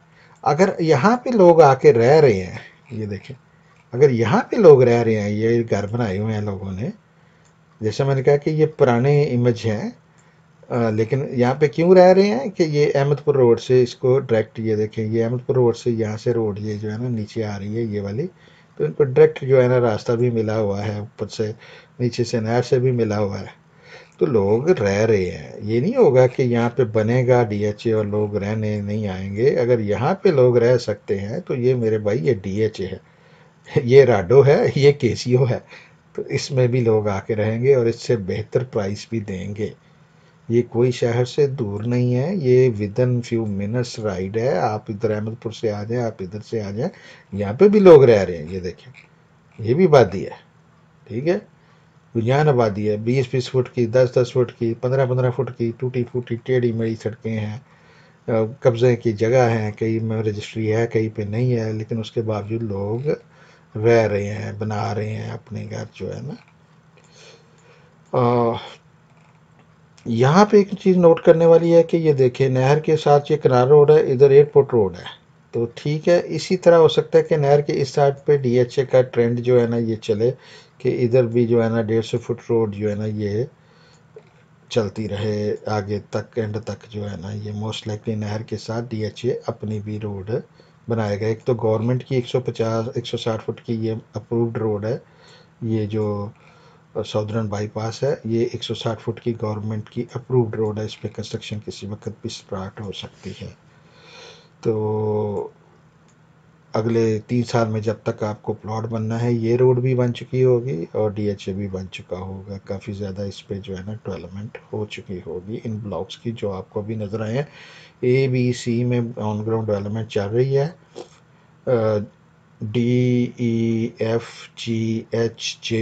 अगर यहाँ पर लोग आके रह रहे हैं ये देखें अगर यहाँ पे लोग रह रहे हैं ये घर बनाए हुए हैं लोगों ने जैसे मैंने कहा कि ये पुराने इमेज हैं लेकिन यहाँ पे क्यों रह रहे हैं कि ये अहमदपुर रोड से इसको डायरेक्ट ये देखें ये अहमदपुर रोड से यहाँ से रोड ये जो है ना नीचे आ रही है ये वाली तो इनको डायरेक्ट जो है ना रास्ता भी मिला हुआ है ऊपर से नीचे से नहर से भी मिला हुआ है तो लोग रह रहे हैं ये नहीं होगा कि यहाँ पे बनेगा डीएचए और लोग रहने नहीं आएंगे अगर यहाँ पे लोग रह सकते हैं तो ये मेरे भाई ये डीएचए है ये राडो है ये के है तो इसमें भी लोग आके रहेंगे और इससे बेहतर प्राइस भी देंगे ये कोई शहर से दूर नहीं है ये within few minutes ride है आप इधर अहमदपुर से आ जाएं आप इधर से आ जाएं यहाँ पे भी लोग रह रहे हैं ये देखें ये भी बात है ठीक है आबादी है बीस बीस फुट की दस दस फुट की पंद्रह पंद्रह फुट की टूटी फूटी टेढ़ी मेढ़ी सड़कें हैं कब्ज़े की जगह हैं कहीं में रजिस्ट्री है कहीं पे नहीं है लेकिन उसके बावजूद लोग रह रहे हैं बना रहे हैं अपने घर जो है ना यहाँ पे एक चीज़ नोट करने वाली है कि ये देखिए नहर के साथ ये किनारा रोड है इधर एयरपोर्ट रोड है तो ठीक है इसी तरह हो सकता है कि नहर के इस साइड पे डीएचए का ट्रेंड जो है ना ये चले कि इधर भी जो है ना डेढ़ सौ फुट रोड जो है ना ये चलती रहे आगे तक एंड तक जो है ना ये मोस्ट लाइकली नहर के साथ डीएचए अपनी भी रोड बनाएगा एक तो गवर्नमेंट की 150 160 फुट की ये अप्रूव्ड रोड है ये जो सौदर्न बाईपास है ये 160 फुट की गवर्नमेंट की अप्रूव्ड रोड है इस पर कंस्ट्रक्शन किसी वक्त भी स्टार्ट हो सकती है तो अगले तीन साल में जब तक आपको प्लॉट बनना है ये रोड भी बन चुकी होगी और डी भी बन चुका होगा काफ़ी ज़्यादा इस पर जो है ना डेवलपमेंट हो चुकी होगी इन ब्लॉक्स की जो आपको अभी नज़र आए हैं ए बी सी में ऑन ग्राउंड डेवलपमेंट चल रही है D E F G H J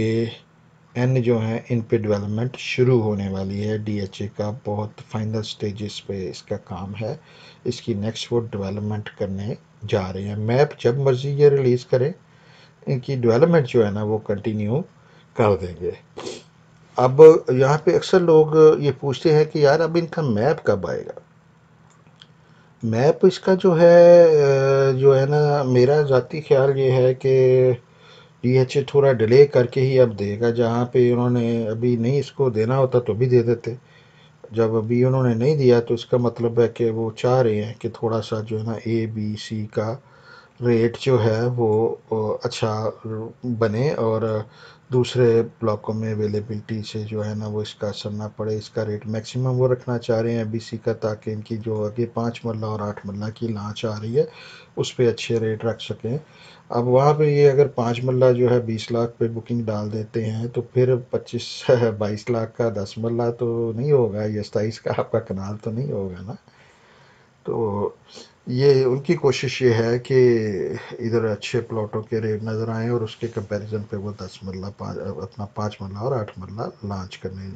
N जो है इन पे डेवलपमेंट शुरू होने वाली है डीएचए का बहुत फाइनल स्टेजेस पे इसका काम है इसकी नेक्स्ट वो डेवलपमेंट करने जा रहे हैं मैप जब मर्जी ये रिलीज़ करें इनकी डेवलपमेंट जो है ना वो कंटिन्यू कर देंगे अब यहाँ पे अक्सर लोग ये पूछते हैं कि यार अब इनका मैप कब आएगा मैप इसका जो है जो है ना मेरा ज़ाती ख्याल ये है कि डी एच ए थोड़ा डिले करके ही अब देगा जहाँ पे उन्होंने अभी नहीं इसको देना होता तो भी दे देते जब अभी उन्होंने नहीं दिया तो इसका मतलब है कि वो चाह रहे हैं कि थोड़ा सा जो है ना ए बी सी का रेट जो है वो अच्छा बने और दूसरे ब्लॉकों में अवेलेबिलिटी से जो है ना वो इसका असर ना पड़े इसका रेट मैक्सिमम वो रखना चाह रहे हैं बी सी का ताकि इनकी जो आगे पाँच मरला और आठ मरला की लाँच आ रही है उस पर अच्छे रेट रख सकें अब वहाँ पे ये अगर पाँच मल्ला जो है बीस लाख पे बुकिंग डाल देते हैं तो फिर पच्चीस बाईस लाख का दस मल्ला तो नहीं होगा या सताईस का आपका कनाल तो नहीं होगा ना तो ये उनकी कोशिश ये है कि इधर अच्छे प्लॉटों के रेट नज़र आएँ और उसके कंपैरिजन पे वो दस मरला पाँच अपना पाँच मरला और आठ मरला लॉन्च करने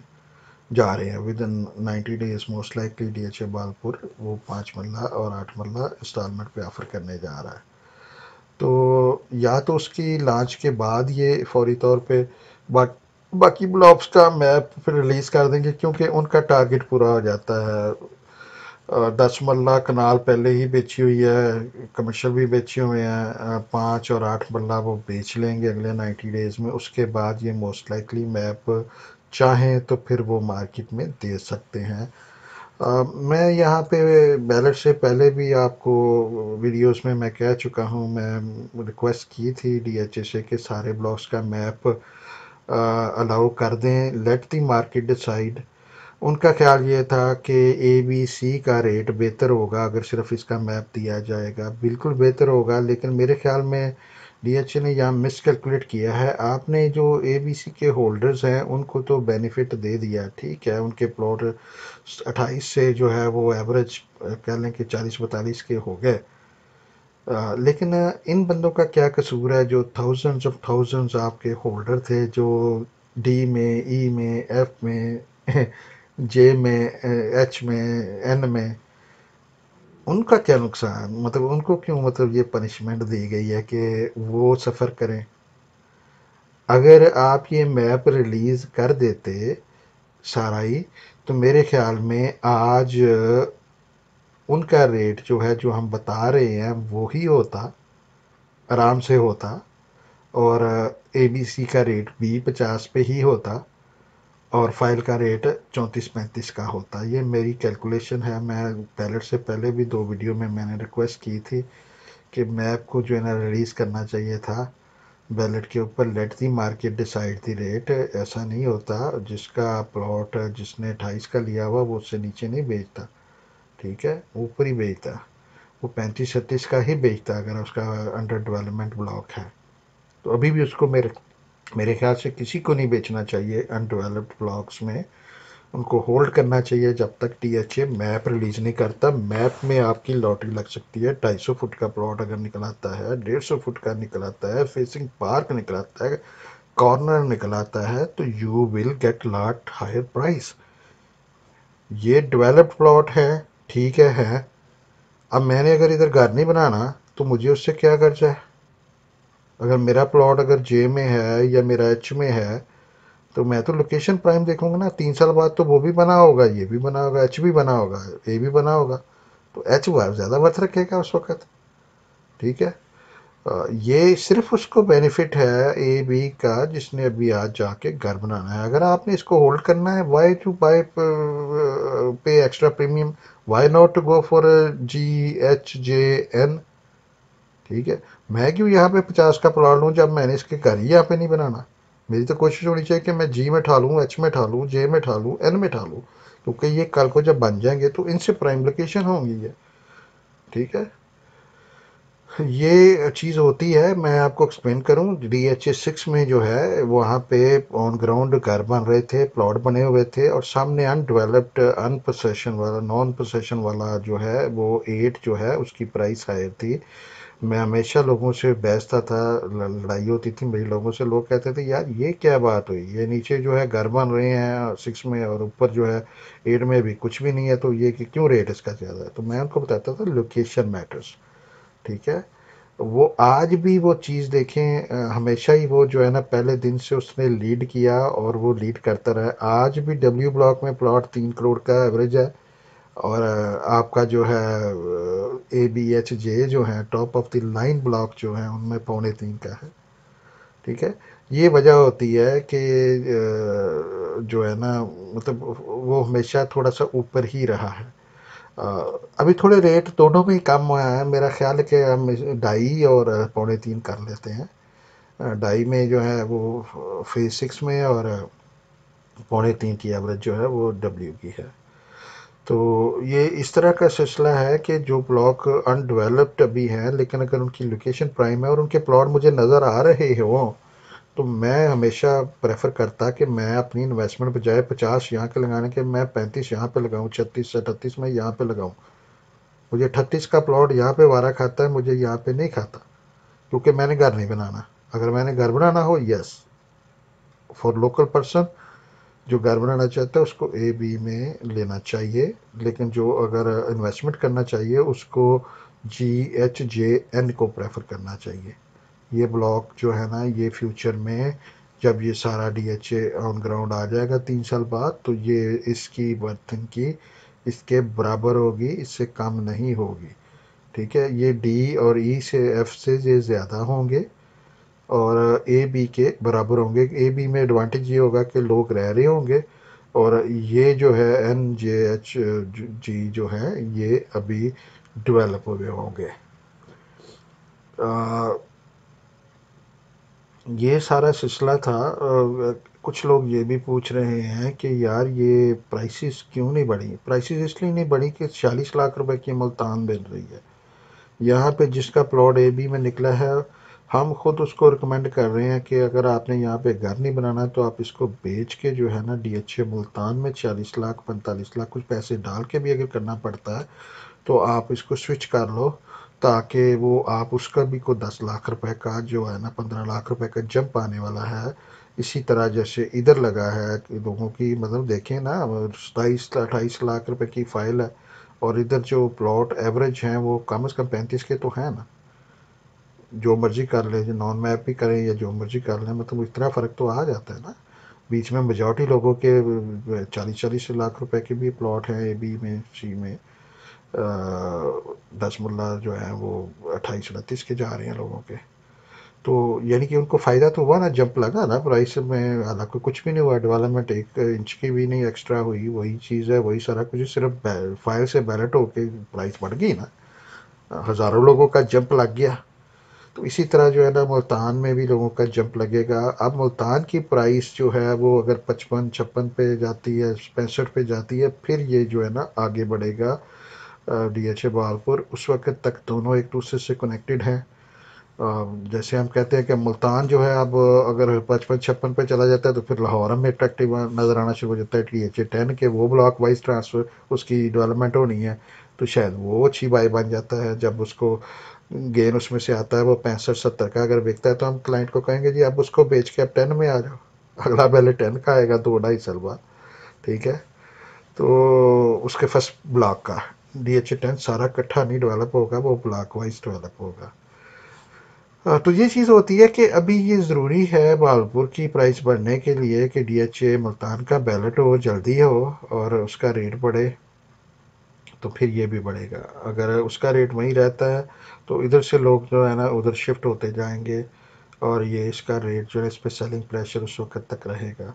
जा रहे हैं within ninety days most likely D H A Bahawalpur वो पाँच मरला और आठ मरला इंस्टॉलमेंट पे ऑफ़र करने जा रहा है तो या तो उसकी लॉन्च के बाद ये फौरी तौर पे बा, बाकी ब्लॉक्स का मैप फिर रिलीज़ कर देंगे क्योंकि उनका टारगेट पूरा हो जाता है दस मल्ला कनाल पहले ही बेची हुई है कमर्शल भी बेचे हुए हैं पाँच और आठ मल्ला वो बेच लेंगे अगले नाइन्टी डेज़ में उसके बाद ये मोस्ट लाइकली मैप चाहें तो फिर वो मार्केट में दे सकते हैं मैं यहाँ पे बैलेट से पहले भी आपको वीडियोस में मैं कह चुका हूँ मैं रिक्वेस्ट की थी से कि सारे ब्लॉक्स का मैप अलाउ कर दें लेट दी मार्केट डिसाइड उनका ख्याल ये था कि ए बी सी का रेट बेहतर होगा अगर सिर्फ इसका मैप दिया जाएगा बिल्कुल बेहतर होगा लेकिन मेरे ख्याल में डीएचए ने यहाँ मिसकैलकुलेट किया है आपने जो एबीसी के होल्डर्स हैं उनको तो बेनिफिट दे दिया ठीक है उनके प्लॉट 28 से जो है वो एवरेज कह लें कि 40 बतालीस के हो गए लेकिन इन बंदों का क्या कसूर है जो थाउजेंड्स ऑफ थाउजेंड्स आपके होल्डर थे जो डी में ई e में एफ में जे में एच में एन में उनका क्या नुकसान मतलब उनको क्यों मतलब ये पनिशमेंट दी गई है कि वो सफ़र करें अगर आप ये मैप रिलीज़ कर देते साराई तो मेरे ख्याल में आज उनका रेट जो है जो हम बता रहे हैं वो ही होता आराम से होता और एबीसी का रेट भी पचास पे ही होता और फाइल का रेट चौंतीस पैंतीस का होता है ये मेरी कैलकुलेशन है मैं पैलेट से पहले भी दो वीडियो में मैंने रिक्वेस्ट की थी कि मैप को जो है ना रिलीज़ करना चाहिए था बैलेट के ऊपर let the market decide the rate ऐसा नहीं होता जिसका प्लॉट जिसने अट्ठाईस का लिया हुआ वो उससे नीचे नहीं बेचता ठीक है ऊपर ही बेचता वो पैंतीस छत्तीस का ही बेचता अगर उसका अंडर डेवलपमेंट ब्लॉक है तो अभी भी उसको मैं मेरे ख्याल से किसी को नहीं बेचना चाहिए अनडेवलप्ड ब्लॉक्स में उनको होल्ड करना चाहिए जब तक T H A map release नहीं करता मैप में आपकी लॉटरी लग सकती है ढाई सौ फुट का प्लॉट अगर निकल आता है डेढ़ सौ फुट का निकल आता है फेसिंग पार्क निकल आता है कॉर्नर निकल आता है तो you will get lot higher price ये डेवलप्ड प्लॉट है ठीक है, है अब मैंने अगर इधर घर नहीं बनाना तो मुझे उससे क्या खर्चा है अगर मेरा प्लॉट अगर जे में है या मेरा एच में है तो मैं तो लोकेशन प्राइम देखूंगा ना तीन साल बाद तो वो भी बना होगा ये भी बना होगा एच भी बना होगा ए भी बना होगा तो एच वो ज़्यादा वर्थ रखेगा उस वक्त ठीक है ये सिर्फ उसको बेनिफिट है ए बी का जिसने अभी आज जाके घर बनाना है अगर आपने इसको होल्ड करना है why to buy pay extra premium why not to go for G H J N ठीक है मैं क्यों यहाँ पे पचास का प्लाट लूँ जब मैंने इसके घर ही यहाँ पे नहीं बनाना मेरी तो कोशिश होनी चाहिए कि मैं जी में ठा लूँ एच में ठा लूँ जे में ठा लूँ एन में ठा लूँ क्योंकि ये कल को जब बन जाएंगे तो इनसे प्राइम लोकेशन होंगी ये ठीक है ये चीज़ होती है मैं आपको एक्सप्लेन करूँ डी एच ए सिक्स में जो है वहाँ पे ऑन ग्राउंड घर बन रहे थे प्लॉट बने हुए थे और सामने अनडेवलप्ड अनपोसेशन वाला नॉन पोसेशन वाला जो है वो एट जो है उसकी प्राइस हायर थी मैं हमेशा लोगों से बहसता था लड़ाई होती थी मेरी लोगों से लोग कहते थे यार ये क्या बात हुई ये नीचे जो है घर बन रहे हैं सिक्स में और ऊपर जो है एट में भी कुछ भी नहीं है तो ये कि क्यों रेट इसका ज़्यादा है तो मैं उनको बताता था लोकेशन मैटर्स ठीक है वो आज भी वो चीज़ देखें हमेशा ही वो जो है ना पहले दिन से उसने लीड किया और वो लीड करता रहा आज भी डब्ल्यू ब्लॉक में प्लॉट तीन करोड़ का एवरेज है और आपका जो है ए बी एच जे जो है top of the line block जो है उनमें पौने तीन का है ठीक है ये वजह होती है कि जो है ना मतलब वो हमेशा थोड़ा सा ऊपर ही रहा है अभी थोड़े रेट दोनों में कम है मेरा ख्याल है कि हम ढाई और पौने तीन कर लेते हैं ढाई में जो है वो फेज सिक्स में और पौने तीन की एवरेज जो है वो डब्ल्यू की है तो ये इस तरह का सिलसिला है कि जो ब्लॉक अनडेवलप्ड अभी हैं लेकिन अगर उनकी लोकेशन प्राइम है और उनके प्लॉट मुझे नज़र आ रहे हों तो मैं हमेशा प्रेफर करता कि मैं अपनी इन्वेस्टमेंट बजाय पचास यहाँ के लगाने के मैं पैंतीस यहाँ पे लगाऊँ छत्तीस से अठतीस में यहाँ पे लगाऊँ मुझे अठतीस का प्लॉट यहाँ पे वारा खाता है मुझे यहाँ पे नहीं खाता क्योंकि मैंने घर नहीं बनाना अगर मैंने घर बनाना हो यस फॉर लोकल पर्सन जो घर बनाना चाहता है उसको ए बी में लेना चाहिए लेकिन जो अगर इन्वेस्टमेंट करना चाहिए उसको जी एच जे एन को प्रेफर करना चाहिए ये ब्लॉक जो है ना ये फ्यूचर में जब ये सारा D H A on ground आ जाएगा तीन साल बाद तो ये इसकी बर्थिंग की इसके बराबर होगी इससे कम नहीं होगी ठीक है ये डी और ई e से एफ से ये ज़्यादा होंगे और ए बी के बराबर होंगे ए बी में एडवांटेज ये होगा कि लोग रह रहे होंगे और ये जो है एन जे एच जी जो है ये अभी डेवलप हुए होंगे ये सारा सिलसिला था आ, कुछ लोग ये भी पूछ रहे हैं कि यार ये प्राइसेस क्यों नहीं बढ़ी प्राइसेस इसलिए नहीं बढ़ी कि चालीस लाख रुपए की मुल्तान मिल रही है यहाँ पे जिसका प्लॉट ए बी में निकला है हम खुद उसको रिकमेंड कर रहे हैं कि अगर आपने यहाँ पे घर नहीं बनाना है तो आप इसको बेच के जो है ना डी एच ए मुल्तान में चालीस लाख पैंतालीस लाख कुछ पैसे डाल के भी अगर करना पड़ता है तो आप इसको स्विच कर लो ताकि वो आप उसका भी को दस लाख रुपए का जो है ना पंद्रह लाख रुपए का जंप आने वाला है इसी तरह जैसे इधर लगा है लोगों की मतलब देखें ना सताईस अट्ठाईस लाख रुपए की फ़ाइल है और इधर जो प्लॉट एवरेज हैं वो कम अज़ कम पैंतीस के तो हैं ना जो मर्जी कर लें जो नॉन मैप भी करें या जो मर्जी कर लें मतलब इतना फ़र्क तो आ जाता है ना बीच में मेजॉरिटी लोगों के चालीस चालीस लाख रुपए के भी प्लॉट हैं ए बी में सी में दस मुल्ला जो है वो अट्ठाईस उनतीस के जा रहे हैं लोगों के तो यानी कि उनको फ़ायदा तो हुआ ना जंप लगा ना प्राइस में हालांकि कुछ भी नहीं हुआ डेवलपमेंट एक इंच की भी नहीं एक्स्ट्रा हुई वही चीज़ है वही सारा कुछ सिर्फ फाइल से बैलेट होके प्राइस बढ़ गई ना हज़ारों लोगों का जंप लग गया तो इसी तरह जो है ना मुल्तान में भी लोगों का जंप लगेगा अब मुल्तान की प्राइस जो है वो अगर पचपन छप्पन पे जाती है पैंसठ पे जाती है फिर ये जो है ना आगे बढ़ेगा डी एच ए बहालपुर उस वक्त तक दोनों एक दूसरे से कनेक्टेड हैं जैसे हम कहते हैं कि मुल्तान जो है अब अगर पचपन छप्पन पे चला जाता है तो फिर लाहौर में अट्रैक्टिव नज़र आना शुरू हो जाता है डी एच ए टेन के वो ब्लॉक वाइज ट्रांसफ़र उसकी डेवलपमेंट होनी है तो शायद वो अच्छी बाई बन जाता है जब उसको गेन उसमें से आता है वो पैंसठ सत्तर का अगर बिकता है तो हम क्लाइंट को कहेंगे जी आप उसको बेच के आप टेन में आ जाओ अगला पहले टेन का आएगा दो ढाई साल बाद ठीक है तो उसके फर्स्ट ब्लॉक का डी एच टेन सारा इकट्ठा नहीं डेवलप होगा वो ब्लॉक वाइज डेवलप होगा हाँ, तो ये चीज़ होती है कि अभी ये ज़रूरी है भालपुर की प्राइस बढ़ने के लिए कि डी एच ए मुल्तान का बैलेट हो जल्दी हो और उसका रेट बढ़े तो फिर ये भी बढ़ेगा अगर उसका रेट वहीं रहता है तो इधर से लोग जो है ना उधर शिफ्ट होते जाएंगे और ये इसका रेट जो है इस पर सेलिंग प्रेशर उस वक्त तक रहेगा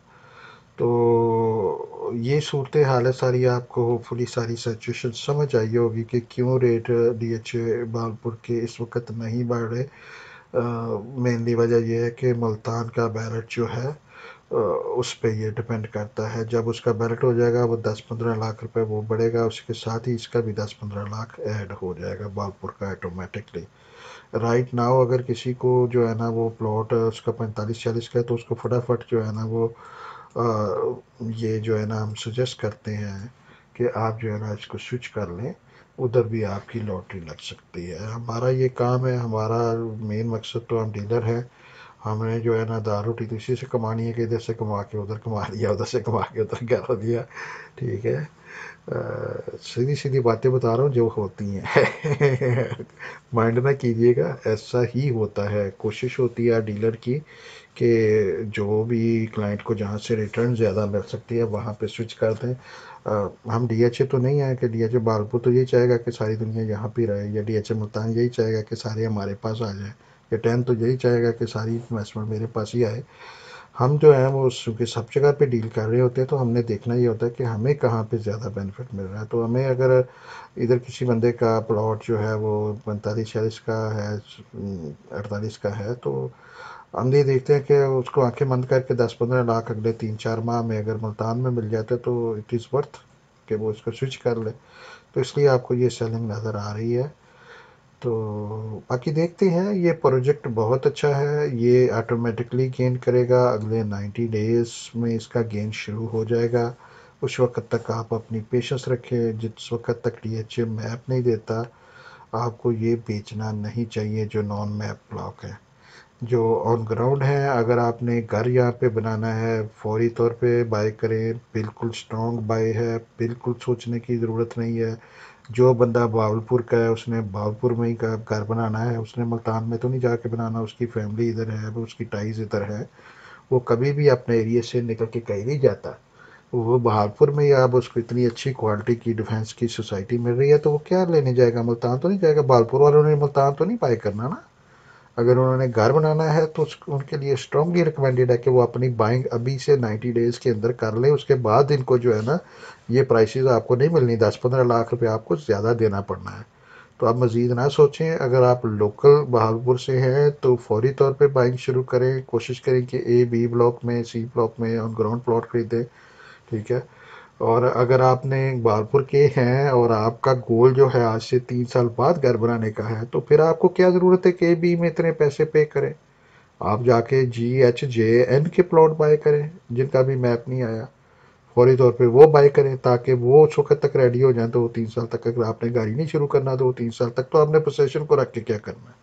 तो ये सूरत हाल है सारी आपको होपफुली सारी सिचुएशन समझ आई होगी कि क्यों रेट डी एच बालपुर के इस वक्त नहीं बढ़ रहे मेनली वजह यह है कि मुल्तान का बैरट जो है उस पर ये डिपेंड करता है जब उसका बैलेट हो जाएगा वो दस पंद्रह लाख रुपए वो बढ़ेगा उसके साथ ही इसका भी दस पंद्रह लाख ऐड हो जाएगा बागपुर का ऑटोमेटिकली राइट नाउ अगर किसी को जो है ना वो प्लॉट उसका पैंतालीस चालीस का है तो उसको फटाफट जो है ना वो आ, ये जो है ना हम सजेस्ट करते हैं कि आप जो है ना इसको स्विच कर लें उधर भी आपकी लॉटरी लग सकती है हमारा ये काम है हमारा मेन मकसद तो हम डीलर हैं हमने जो है ना दाल रोटी तो इसी से कमानी है कि इधर से कमा के उधर कमा लिया उधर से कमा के उधर कर दिया ठीक है सीधी सीधी बातें बता रहा हूँ जो होती हैं माइंड ना कीजिएगा ऐसा ही होता है कोशिश होती है डीलर की कि जो भी क्लाइंट को जहाँ से रिटर्न ज़्यादा मिल सकती है वहाँ पे स्विच कर दें हम डी एच ए तो नहीं आए कि डी एच ए बालपुर तो यही चाहेगा कि सारी दुनिया यहाँ पे रहे या डी एच ए मुल्तान यही चाहेगा कि सारे हमारे पास आ जाए या टेन तो यही चाहेगा कि सारी इन्वेस्टमेंट मेरे पास ही आए हम जो हैं वो चूँकि सब जगह पे डील कर रहे होते हैं तो हमने देखना ये होता है कि हमें कहाँ पे ज़्यादा बेनिफिट मिल रहा है तो हमें अगर इधर किसी बंदे का प्लॉट जो है वो पैंतालीस चालीस का है अड़तालीस का है तो हम ये देखते हैं कि उसको आंखें बंद करके दस पंद्रह लाख अगले तीन चार माह में अगर मुल्तान में मिल जाता तो इट इज़ वर्थ कि वो इसको स्विच कर ले तो इसलिए आपको ये सेलिंग नज़र आ रही है तो बाकी देखते हैं ये प्रोजेक्ट बहुत अच्छा है ये ऑटोमेटिकली गेन करेगा अगले 90 डेज़ में इसका गेन शुरू हो जाएगा उस वक्त तक आप अपनी पेशेंस रखें जिस वक्त तक डी एच मैप नहीं देता आपको ये बेचना नहीं चाहिए जो नॉन मैप ब्लॉक है जो ऑन ग्राउंड है अगर आपने घर यहाँ पे बनाना है फौरी तौर पे बाय करें बिल्कुल स्ट्रॉन्ग बाय है बिल्कुल सोचने की ज़रूरत नहीं है जो बंदा भावलपुर का है उसने बावलपुर में ही घर बनाना है उसने मुल्तान में तो नहीं जाके बनाना उसकी फैमिली इधर है उसकी टाइज इधर है वो कभी भी अपने एरिए से निकल के कहीं नहीं जाता वो बहापुर में या अब उसको इतनी अच्छी क्वालिटी की डिफेंस की सोसाइटी मिल रही है तो वो क्या लेने जाएगा मुल्तान तो नहीं जाएगा बालपुर वालों ने मुल्तान तो नहीं पाए करना ना अगर उन्होंने घर बनाना है तो उनके लिए स्ट्रांगली रिकमेंडेड है कि वो अपनी बाइंग अभी से 90 डेज़ के अंदर कर लें उसके बाद इनको जो है ना ये प्राइसेस आपको नहीं मिलनी दस पंद्रह लाख रुपए आपको ज़्यादा देना पड़ना है तो आप मज़ीद ना सोचें अगर आप लोकल बहावलपुर से हैं तो फौरी तौर पर बाइंग शुरू करें कोशिश करें कि ए बी ब्लॉक में सी ब्लॉक में ऑन ग्राउंड प्लाट खरीदें ठीक है और अगर आपने बारपुर के हैं और आपका गोल जो है आज से तीन साल बाद घर बनाने का है तो फिर आपको क्या ज़रूरत है के बी में इतने पैसे पे करें आप जाके जी एच जे एन के प्लॉट बाय करें जिनका भी मैप नहीं आया फौरी तौर पे वो बाय करें ताकि वो उस वक्त तक रेडी हो जाए तो वो तीन साल तक अगर आपने गाड़ी नहीं शुरू करना तो वो तीन साल तक तो आपने प्रोसेशन को रख के क्या करना है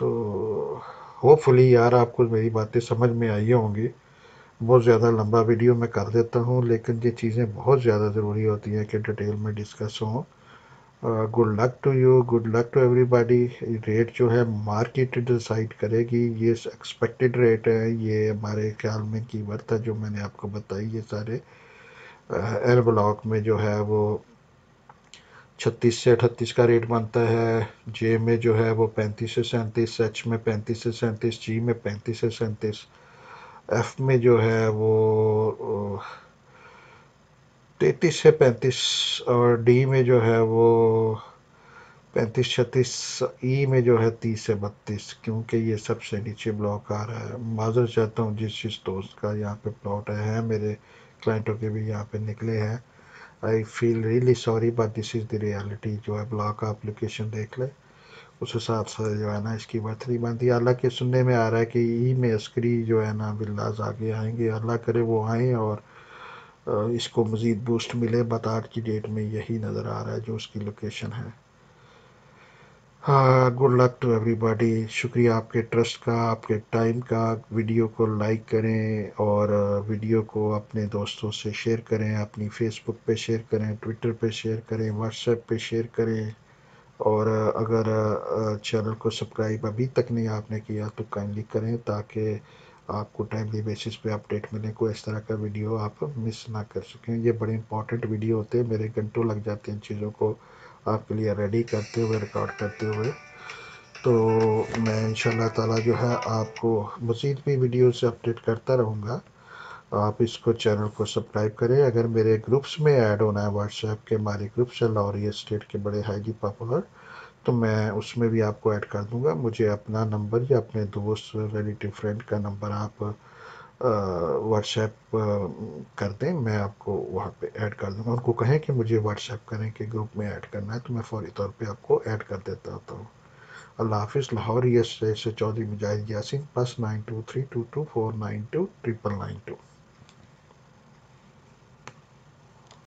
तो होपफुली यार आपको मेरी बातें समझ में आई होंगी बहुत ज़्यादा लंबा वीडियो मैं कर देता हूँ लेकिन ये चीज़ें बहुत ज़्यादा ज़रूरी होती हैं कि डिटेल में डिस्कस हों good luck to you good luck to everybody rate जो है मार्केट डिसाइड करेगी ये एक्सपेक्टेड रेट है ये हमारे ख्याल में की था जो मैंने आपको बताई ये सारे एल ब्लॉक में जो है वो छत्तीस से अठतीस का रेट बनता है जे में जो है वो पैंतीस से सैंतीस एच में पैंतीस से सैंतीस जी में पैंतीस से सैंतीस एफ में जो है वो तैतीस से पैंतीस और डी में जो है वो पैंतीस छत्तीस ई e में जो है तीस से बत्तीस क्योंकि ये सबसे नीचे ब्लॉक आ रहा है माजर चाहता हूँ जिस जिस दोस्त का यहाँ पे प्लॉट है, है मेरे क्लाइंटों के भी यहाँ पे निकले हैं I feel really sorry but this is the reality जो है ब्लॉक का अप्लीकेशन देख लें उस हिसाब से जो है ना इसकी बहतरी बनती है हालांकि सुनने में आ रहा है कि ई में अस्करी जो है ना बिल्लाज आगे आएंगे अल्लाह करे वो आएँ और इसको मज़ीद बूस्ट मिले बताट की डेट में यही नज़र आ रहा है जो उसकी लोकेशन है हाँ गुड लक टू एवरीबॉडी शुक्रिया आपके ट्रस्ट का आपके टाइम का वीडियो को लाइक करें और वीडियो को अपने दोस्तों से शेयर करें अपनी फेसबुक पे शेयर करें ट्विटर पे शेयर करें व्हाट्सएप पे शेयर करें और अगर चैनल को सब्सक्राइब अभी तक नहीं आपने किया तो काइंडली करें ताकि आपको टाइमली बेसिस पे अपडेट मिले कोई इस तरह का वीडियो आप मिस ना कर सकें ये बड़े इंपॉर्टेंट वीडियो होते हैं मेरे घंटों लग जाते हैं इन चीज़ों को आपके लिए रेडी करते हुए रिकॉर्ड करते हुए तो मैं इन ताला जो है आपको मज़ीद भी वीडियो से अपडेट करता रहूँगा तो आप इसको चैनल को सब्सक्राइब करें अगर मेरे ग्रुप्स में ऐड होना है व्हाट्सएप के हमारे ग्रुप्स हैं लाहौरी स्टेट के बड़े हाईली पॉपुलर तो मैं उसमें भी आपको ऐड कर दूंगा मुझे अपना नंबर या अपने दोस्त रिलेटिव फ्रेंड का नंबर आप व्हाट्सएप कर दें मैं आपको वहाँ पे ऐड कर दूंगा उनको कहें कि मुझे व्हाट्सएप करें कि ग्रुप में ऐड करना है तो मैं फौरी तौर पे आपको ऐड कर देता होता हूँ अल्लाह हाफिज़ लाहौर से Chaudhry Mujahid Yasin plus nine two three two two four nine two triple nine to